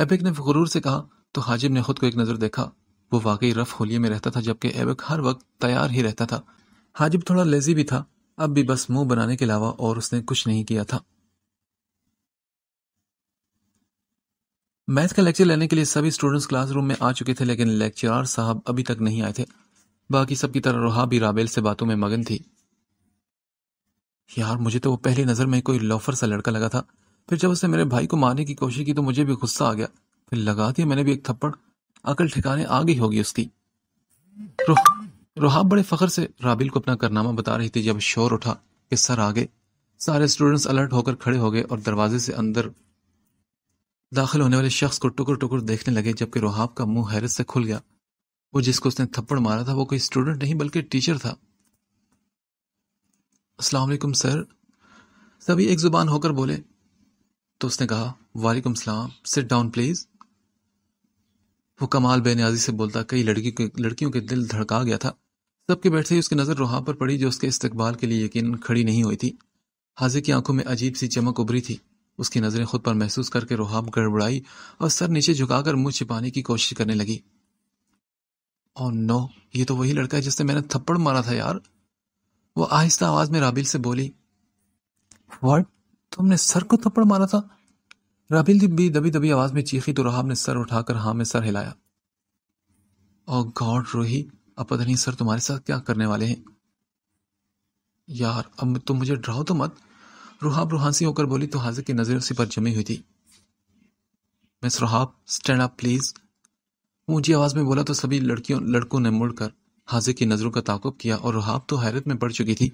एबिक ने गुरूर से कहा तो हाजिब ने खुद को एक नज़र देखा वो वाकई रफ होलिये में रहता था जबकि एबिक हर वक्त तैयार ही रहता था हाजिब थोड़ा लेजी भी था अब भी बस मुंह बनाने के अलावा और उसने कुछ नहीं किया था मैथ का लेक्चर लेने के लिए सभी स्टूडेंट्स क्लासरूम में आ चुके थे लेकिन लेक्चरार साहब अभी तक नहीं आए थे बाकी सबकी तरह रोहा भी राबेल से बातों में मगन थी यार मुझे तो वो पहली नज़र में कोई लॉफर सा लड़का लगा था फिर जब उसने मेरे भाई को मारने की कोशिश की तो मुझे भी गुस्सा आ गया फिर लगा दिया मैंने भी एक थप्पड़ अकल ठिकाने आ गई होगी उसकी रोहाब बड़े फखर से राबिल को अपना करनामा बता रही थी जब शोर उठा कि सर आ गए सारे स्टूडेंट्स अलर्ट होकर खड़े हो गए और दरवाजे से अंदर दाखिल होने वाले शख्स को टुकड़ टुकड़ देखने लगे जबकि रोहाब का मुंह हैरत से खुल गया वो जिसको उसने थप्पड़ मारा था वो कोई स्टूडेंट नहीं बल्कि टीचर था अस्सलाम वालेकुम सर सभी एक ज़ुबान होकर बोले तो उसने कहा वालेकुम सलाम सिट डाउन प्लीज़ वो कमाल बेनियाजी से बोलता कई लड़की के लड़कियों के दिल धड़का गया था सबके बैठते ही उसकी नज़र रोहा पर पड़ी जो उसके इस्तकबाल के लिए यकीन खड़ी नहीं हुई थी हाजिर की आंखों में अजीब सी चमक उभरी थी उसकी नज़रें खुद पर महसूस करके रोहाब गड़बड़ाई और सर नीचे झुकाकर मुंह छिपाने की कोशिश करने लगी और oh नो ये तो वही लड़का है जिसने मैंने थप्पड़ मारा था यार वो आहिस्ता आवाज में राबिल से बोली वाट तुमने सर को थप्पड़ मारा था राबिल भी दबी दबी आवाज में चीखी तो राहब ने सर उठाकर हाँ में सर हिलाया ओ गॉड रोही अब पता नहीं सर तुम्हारे साथ क्या करने वाले हैं यार अब तुम मुझे डराओ तो मत रुहाब रुहासी होकर बोली तो हाजिर की नजर उसी पर जमी हुई थी miss Ruhab stand up please ऊंची आवाज में बोला तो सभी लड़कियों लड़कों ने मुड़कर हाजिर की नज़रों का ताकुब किया और रुहाब तो हैरत में पड़ चुकी थी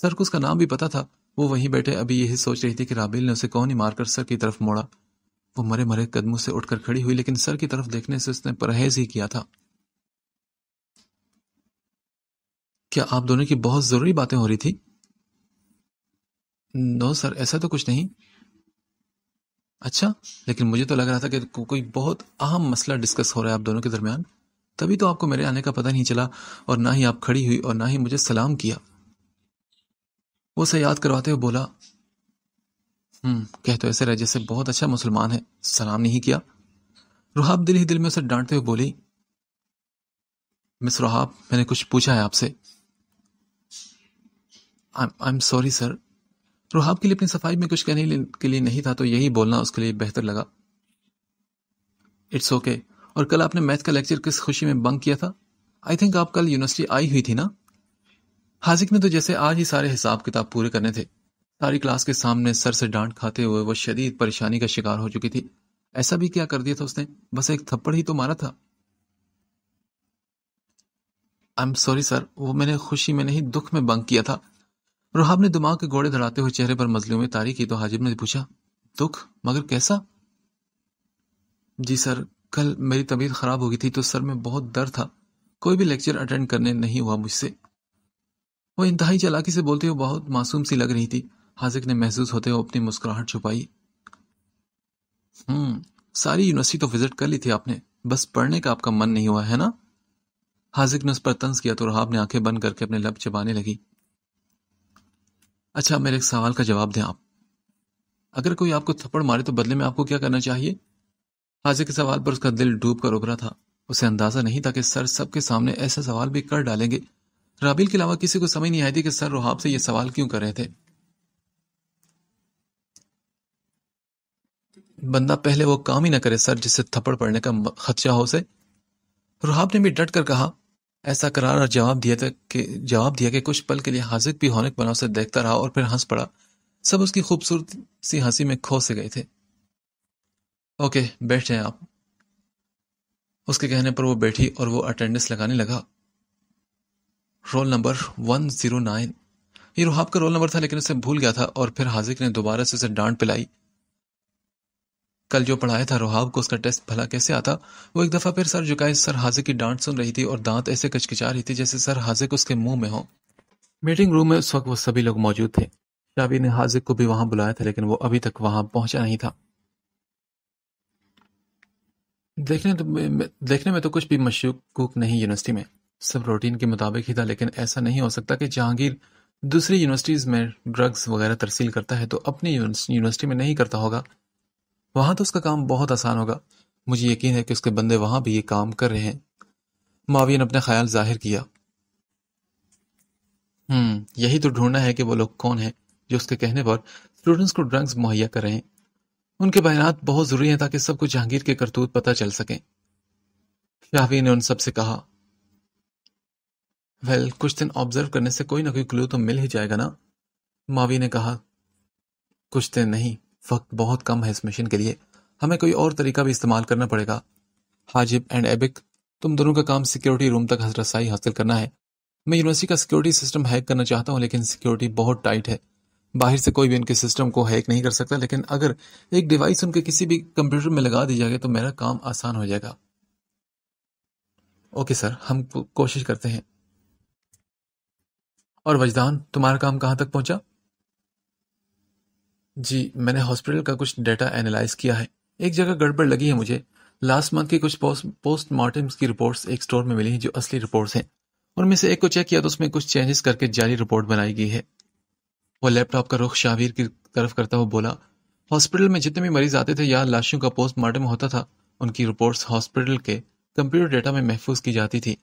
सर को उसका नाम भी पता था वो वहीं बैठे अभी यही सोच रही थी कि राबेल ने उसे कौन ही मारकर सर की तरफ मोड़ा वो मरे मरे कदमों से उठकर खड़ी हुई लेकिन सर की तरफ देखने से उसने परहेज ही किया था क्या आप दोनों की बहुत जरूरी बातें हो रही थी नो सर ऐसा तो कुछ नहीं अच्छा लेकिन मुझे तो लग रहा था कि को, कोई बहुत अहम मसला डिस्कस हो रहा है आप दोनों के दरमियान तभी तो आपको मेरे आने का पता नहीं चला और ना ही आप खड़ी हुई और ना ही मुझे सलाम किया वो उसे याद करवाते हुए बोला हम्म कह तो ऐसे रहे जैसे बहुत अच्छा मुसलमान है सलाम नहीं किया रुहाब दिल ही दिल में उसे डांटते हुए बोली मिस रुहाब मैंने कुछ पूछा है आपसे I am sorry sir Ruhab के लिए अपनी सफाई में कुछ कहने के लिए नहीं था तो यही बोलना उसके लिए बेहतर लगा इट्स ओके okay, और कल आपने मैथ का लेक्चर किस खुशी में बंक किया था आई थिंक आप कल यूनिवर्सिटी आई हुई थी ना हाजिक ने तो जैसे आज ही सारे हिसाब किताब पूरे करने थे सारी क्लास के सामने सर से डांट खाते हुए वह शदीद परेशानी का शिकार हो चुकी थी ऐसा भी क्या कर दिया था उसने बस एक थप्पड़ ही तो मारा था आई एम सॉरी सर वो मैंने खुशी में नहीं दुख में बंक किया था रोहाब ने दिमाग के घोड़े धड़ाते हुए चेहरे पर मजलू में तारी की तो हाजिब ने पूछा दुख मगर कैसा जी सर कल मेरी तबीयत खराब हो गई थी तो सर में बहुत दर्द था कोई भी लेक्चर अटेंड करने नहीं हुआ मुझसे वो इंतहाई चलाकी से बोलते हुए बहुत मासूम सी लग रही थी हाजिक ने महसूस होते हुए अपनी मुस्कुराहट छुपाई हम्म सारी यूनिवर्सिटी तो विजिट कर ली थी आपने बस पढ़ने का आपका मन नहीं हुआ है ना हाजिक ने उस पर तंज किया तो रहाब ने आंखें बंद करके अपने लब चबाने लगी अच्छा मेरे एक सवाल का जवाब दें आप अगर कोई आपको थप्पड़ मारे तो बदले में आपको क्या करना चाहिए हाजिर के सवाल पर उसका दिल डूब कर उभरा था उसे अंदाजा नहीं था कि सर सबके सामने ऐसा सवाल भी कर डालेंगे राबिल के अलावा किसी को समझ नहीं आई थी कि सर रोहाब से यह सवाल क्यों कर रहे थे बंदा पहले वो काम ही ना करे सर जिससे थप्पड़ पड़ने का खदशा हो से रोहाब ने भी डट कर कहा ऐसा करार और जवाब दिया था कि जवाब दिया कि कुछ पल के लिए हाजिर भी होने बना उसे देखता रहा और फिर हंस पड़ा सब उसकी खूबसूरत सी हंसी में खो से गए थे ओके बैठ जाए आप उसके कहने पर वो बैठी और वो अटेंडेंस लगाने लगा roll number one zero nine ये रुहाब का रोल नंबर था लेकिन उसे भूल गया था और फिर हाजिक ने दोबारा से उसे डांट पिलाई कल जो पढ़ाया था रुहाब को उसका टेस्ट भला कैसे आता वो एक दफा फिर सर झुकाए सर हाजिक की डांट सुन रही थी और दांत ऐसे कचकिचा रही थी जैसे सर हाजिक उसके मुंह में हो मीटिंग रूम में उस वक्त वो सभी लोग मौजूद थे शाबी ने हाजिक को भी वहां बुलाया था लेकिन वो अभी तक वहां पहुंचा नहीं था देखने तो, देखने में तो कुछ भी मशकूक नहीं यूनिवर्सिटी में सब रूटीन के मुताबिक ही था लेकिन ऐसा नहीं हो सकता कि जहांगीर दूसरी यूनिवर्सिटीज़ में ड्रग्स वगैरह तरसील करता है तो अपनी यूनिवर्सिटी में नहीं करता होगा वहां तो उसका काम बहुत आसान होगा मुझे यकीन है कि उसके बंदे वहां भी ये काम कर रहे हैं माविया ने अपना ख्याल जाहिर किया हम्म यही तो ढूंढना है कि वो लोग कौन है जो उसके कहने पर स्टूडेंट्स को ड्रग्स मुहैया कर रहे हैं उनके बयान बहुत जरूरी हैं ताकि सबको जहांगीर के करतूत पता चल सके शाहवी ने उन सबसे कहा वेल well, कुछ दिन ऑब्जर्व करने से कोई ना कोई क्लू तो मिल ही जाएगा ना मावी ने कहा कुछ दिन नहीं वक्त बहुत कम है इस मिशन के लिए हमें कोई और तरीका भी इस्तेमाल करना पड़ेगा हाजिब एंड एबिक तुम दोनों का काम सिक्योरिटी रूम तक हजरसाई हासिल करना है मैं यूनिवर्सिटी का सिक्योरिटी सिस्टम हैक करना चाहता हूं लेकिन सिक्योरिटी बहुत टाइट है बाहर से कोई भी इनके सिस्टम को हैक नहीं कर सकता लेकिन अगर एक डिवाइस उनके किसी भी कंप्यूटर में लगा दी जाएगी तो मेरा काम आसान हो जाएगा ओके सर हम कोशिश करते हैं और वजदान तुम्हारा काम कहां तक पहुंचा जी मैंने हॉस्पिटल का कुछ डेटा एनालाइज किया है एक जगह गड़बड़ लगी है मुझे लास्ट मंथ की कुछ पोस्टमार्टम की रिपोर्ट्स एक स्टोर में मिली हैं जो असली रिपोर्ट्स हैं उनमें से एक को चेक किया तो उसमें कुछ चेंजेस करके जाली रिपोर्ट बनाई गई है वह लैपटॉप का रुख शावीर की तरफ करता हुआ बोला हॉस्पिटल में जितने भी मरीज आते थे या लाशों का पोस्टमार्टम होता था उनकी रिपोर्ट्स हॉस्पिटल के कंप्यूटर डेटा में महफूज की जाती थी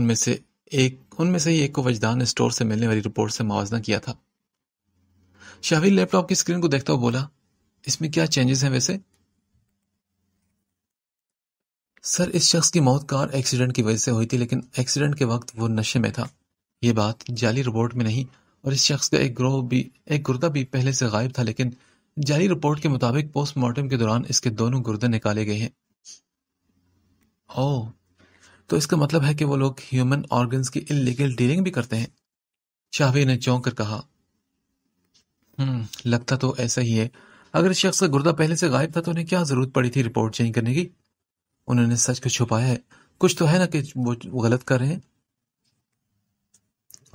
उनमें से एक उनमें से ही एक को वजदान स्टोर से मिलने वाली रिपोर्ट से मुआवजना किया था शावीर लैपटॉप की स्क्रीन को देखता हुआ बोला इसमें क्या चेंजेस हैं वैसे सर इस शख्स की मौत कार एक्सीडेंट की वजह से हुई थी लेकिन एक्सीडेंट के वक्त वो नशे में था ये बात जाली रिपोर्ट में नहीं और इस शख्स का एक ग्रोह भी एक गुर्दा भी पहले से गायब था लेकिन जारी रिपोर्ट के मुताबिक पोस्टमार्टम के दौरान इसके दोनों गुर्दे निकाले गए हैं ओ तो इसका मतलब है कि वो लोग ह्यूमन ऑर्गन्स की इलीगल डीलिंग भी करते हैं शाहवी ने चौंक कर कहा हम्म, लगता तो ऐसा ही है अगर इस शख्स का गुर्दा पहले से गायब था तो उन्हें क्या जरूरत पड़ी थी रिपोर्ट चेंज करने की उन्होंने सच को छुपाया है कुछ तो है ना कि वो गलत कर रहे हैं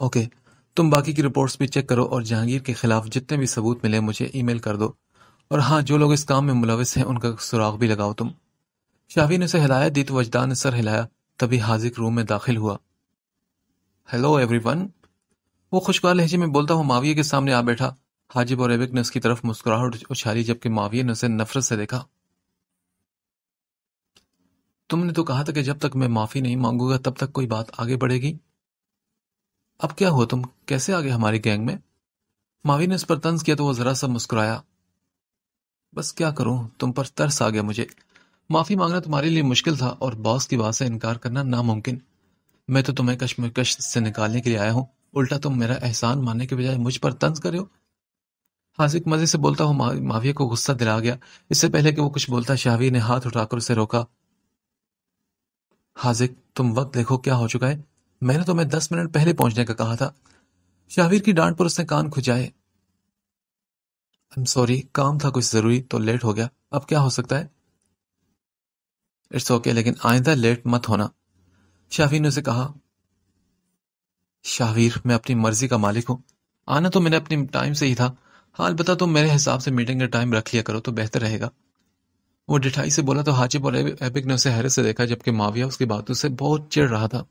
ओके तुम बाकी की रिपोर्ट्स भी चेक करो और जहांगीर के खिलाफ जितने भी सबूत मिले मुझे ईमेल कर दो और हाँ जो लोग इस काम में मुलविस हैं उनका सुराग भी लगाओ तुम शाहवी ने उसे हिलाया दी तो वजदान ने सर हिलाया तभी हाजिक रूम में दाखिल हुआ हेलो एवरीवन वो खुशगवार लहजे में बोलता हुआ माविया के सामने आ बैठा हाजिब और एबिक ने उसकी तरफ मुस्कुराहट उछाली जबकि माविया ने उसे नफरत से देखा तुमने तो कहा था कि जब तक मैं माफी नहीं मांगूंगा तब तक कोई बात आगे बढ़ेगी अब क्या हुआ तुम कैसे आ गए हमारी गैंग में मावी ने इस पर तंज किया तो वो जरा सा मुस्कुराया बस क्या करूं तुम पर तरस आ गया मुझे माफी मांगना तुम्हारे लिए मुश्किल था और बॉस की बात से इनकार करना नामुमकिन मैं तो तुम्हें कश्मकश से निकालने के लिए आया हूं उल्टा तुम मेरा एहसान मानने के बजाय मुझ पर तंज कर रहे हो हाजिक मजे से बोलता हुआ माविया को गुस्सा दिला गया इससे पहले कि वो कुछ बोलता शाहवी ने हाथ उठाकर उसे रोका हाजिक तुम वक्त देखो क्या हो चुका है मैंने तो मैं दस मिनट पहले पहुंचने का कहा था शाहवीर की डांट पर उसने कान खुजाए आई एम सॉरी काम था कुछ जरूरी तो लेट हो गया अब क्या हो सकता है इट्स ओके okay, लेकिन आइंदा लेट मत होना शाहिर ने उसे कहा शाहवीर मैं अपनी मर्जी का मालिक हूं आना तो मैंने अपने टाइम से ही था हाल बता तुम तो मेरे हिसाब से मीटिंग का टाइम रख लिया करो तो बेहतर रहेगा वो डिठाई से बोला तो हाजिब और एबिक ने उसे हैरत से देखा जबकि माविया उसकी बातों से बहुत चिड़ रहा था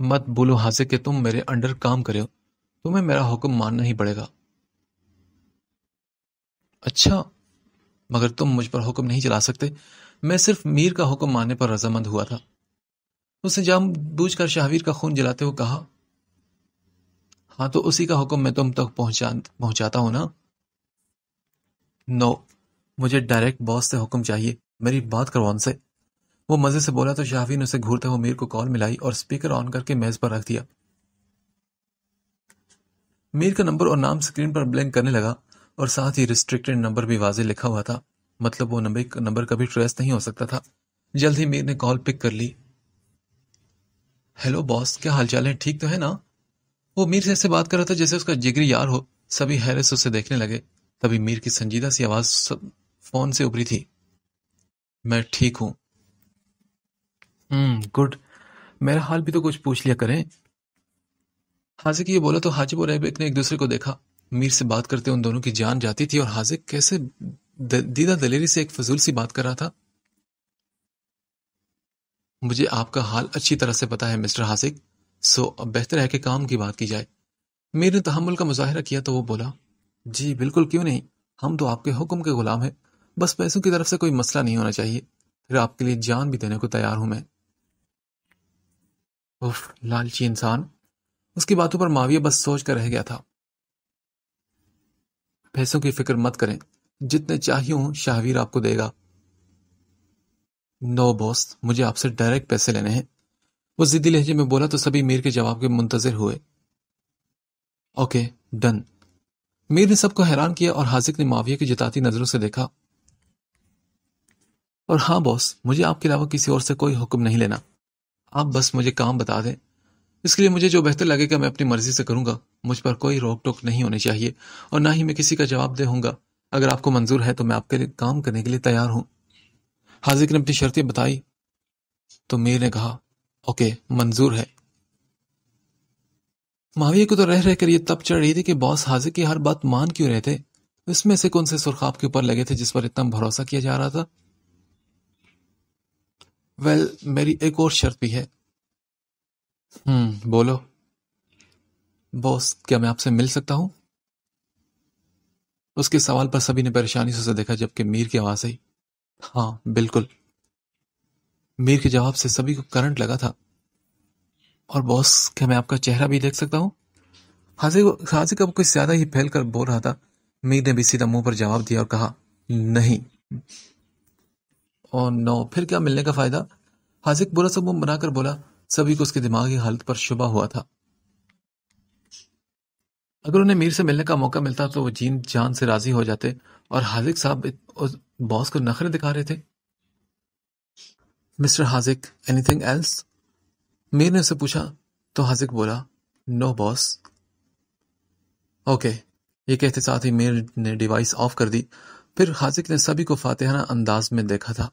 मत बोलो हाजिर के तुम मेरे अंडर काम करे हो तुम्हें मेरा हुक्म मानना ही पड़ेगा अच्छा मगर तुम मुझ पर हुक्म नहीं चला सकते मैं सिर्फ मीर का हुक्म मानने पर रजामंद हुआ था उसने जाम बूझ कर शाहवीर का खून जलाते हुए कहा हाँ तो उसी का हुक्म मैं तुम तक पहुंचा पहुंचाता हूं ना नो मुझे डायरेक्ट बॉस से हुक्म चाहिए मेरी बात करवाओ उनसे वो मजे से बोला तो शाहवी ने उसे घूरते हुए मीर को कॉल मिलाई और स्पीकर ऑन करके मेज पर रख दिया मीर का नंबर और नाम स्क्रीन पर ब्लैंक करने लगा और साथ ही रिस्ट्रिक्टेड नंबर भी वाजे लिखा हुआ था मतलब वो नंबर नंबर कभी ट्रेस नहीं हो सकता था जल्द ही मीर ने कॉल पिक कर ली हेलो बॉस क्या हालचाल है ठीक तो है ना वो मीर से ऐसे बात कर रहा था जैसे उसका जिगरी यार हो सभी हैरस उसे देखने लगे तभी मीर की संजीदा सी आवाज फोन से उभरी थी मैं ठीक हूं हम्म गुड मेरा हाल भी तो कुछ पूछ लिया करें हाजिक ये बोला तो हाजिब और ऐबक ने एक दूसरे को देखा मीर से बात करते उन दोनों की जान जाती थी और हाजिक कैसे द, दीदा दलेरी से एक फजूल सी बात कर रहा था मुझे आपका हाल अच्छी तरह से पता है मिस्टर हासिक सो अब बेहतर है कि काम की बात की जाए मीर ने तहमुल का मुजाहरा किया तो वो बोला जी बिल्कुल क्यों नहीं हम तो आपके हुक्म के गुलाम हैं बस पैसों की तरफ से कोई मसला नहीं होना चाहिए फिर आपके लिए जान भी देने को तैयार हूं मैं उफ, लालची इंसान। उसकी बातों पर माविया बस सोच कर रह गया था। पैसों की फिक्र मत करें। जितने चाहिए शाहवीर आपको देगा। नो बॉस, मुझे आपसे डायरेक्ट पैसे लेने हैं। वो जिद्दी लहजे में बोला तो सभी मीर के जवाब के मुंतजर हुए। Okay, done. मीर ने सबको हैरान किया और हाजिक ने माविया की जिताती नजरों से देखा। और हाँ बॉस, मुझे आपके अलावा किसी और से कोई हुक्म नहीं लेना। आप बस मुझे काम बता दें इसके लिए मुझे जो बेहतर लगेगा मैं अपनी मर्जी से करूंगा मुझ पर कोई रोक टोक नहीं होनी चाहिए और ना ही मैं किसी का जवाब दे अगर आपको मंजूर है तो मैं आपके लिए काम करने के लिए तैयार हूं हाजिक ने अपनी शर्तें बताई तो मीर ने कहा ओके मंजूर है माविया को तो रह रहकर ये तब चढ़ रही थी कि बॉस हाजिक की हर बात मान क्यों रहे थे इसमें से कौन से सुरखाब के ऊपर लगे थे जिस पर इतना भरोसा किया जा रहा था वेल well, मेरी एक और शर्त भी है हम्म बोलो बॉस क्या मैं आपसे मिल सकता हूं उसके सवाल पर सभी ने परेशानी से उसे देखा जबकि मीर की आवाज आई हाँ बिल्कुल मीर के जवाब से सभी को करंट लगा था और बॉस क्या मैं आपका चेहरा भी देख सकता हाजी को हाजी का कुछ ज्यादा ही फैल कर बोल रहा था मीर ने भी सीधा मुंह पर जवाब दिया और कहा नहीं और नो फिर क्या मिलने का फायदा हाजिक बुरा सब मुंह बनाकर बोला सभी को उसके दिमागी हालत पर शुबा हुआ था अगर उन्हें मीर से मिलने का मौका मिलता तो वो जीन जान से राजी हो जाते और हाजिक साहब उस बॉस को नखरे दिखा रहे थे mister Hazik anything else Mir ने उसे पूछा तो हाजिक बोला नो बॉस ओके ये कहते साथ ही मीर ने डिवाइस ऑफ कर दी फिर हाजिक ने सभी को फातेहाना अंदाज में देखा था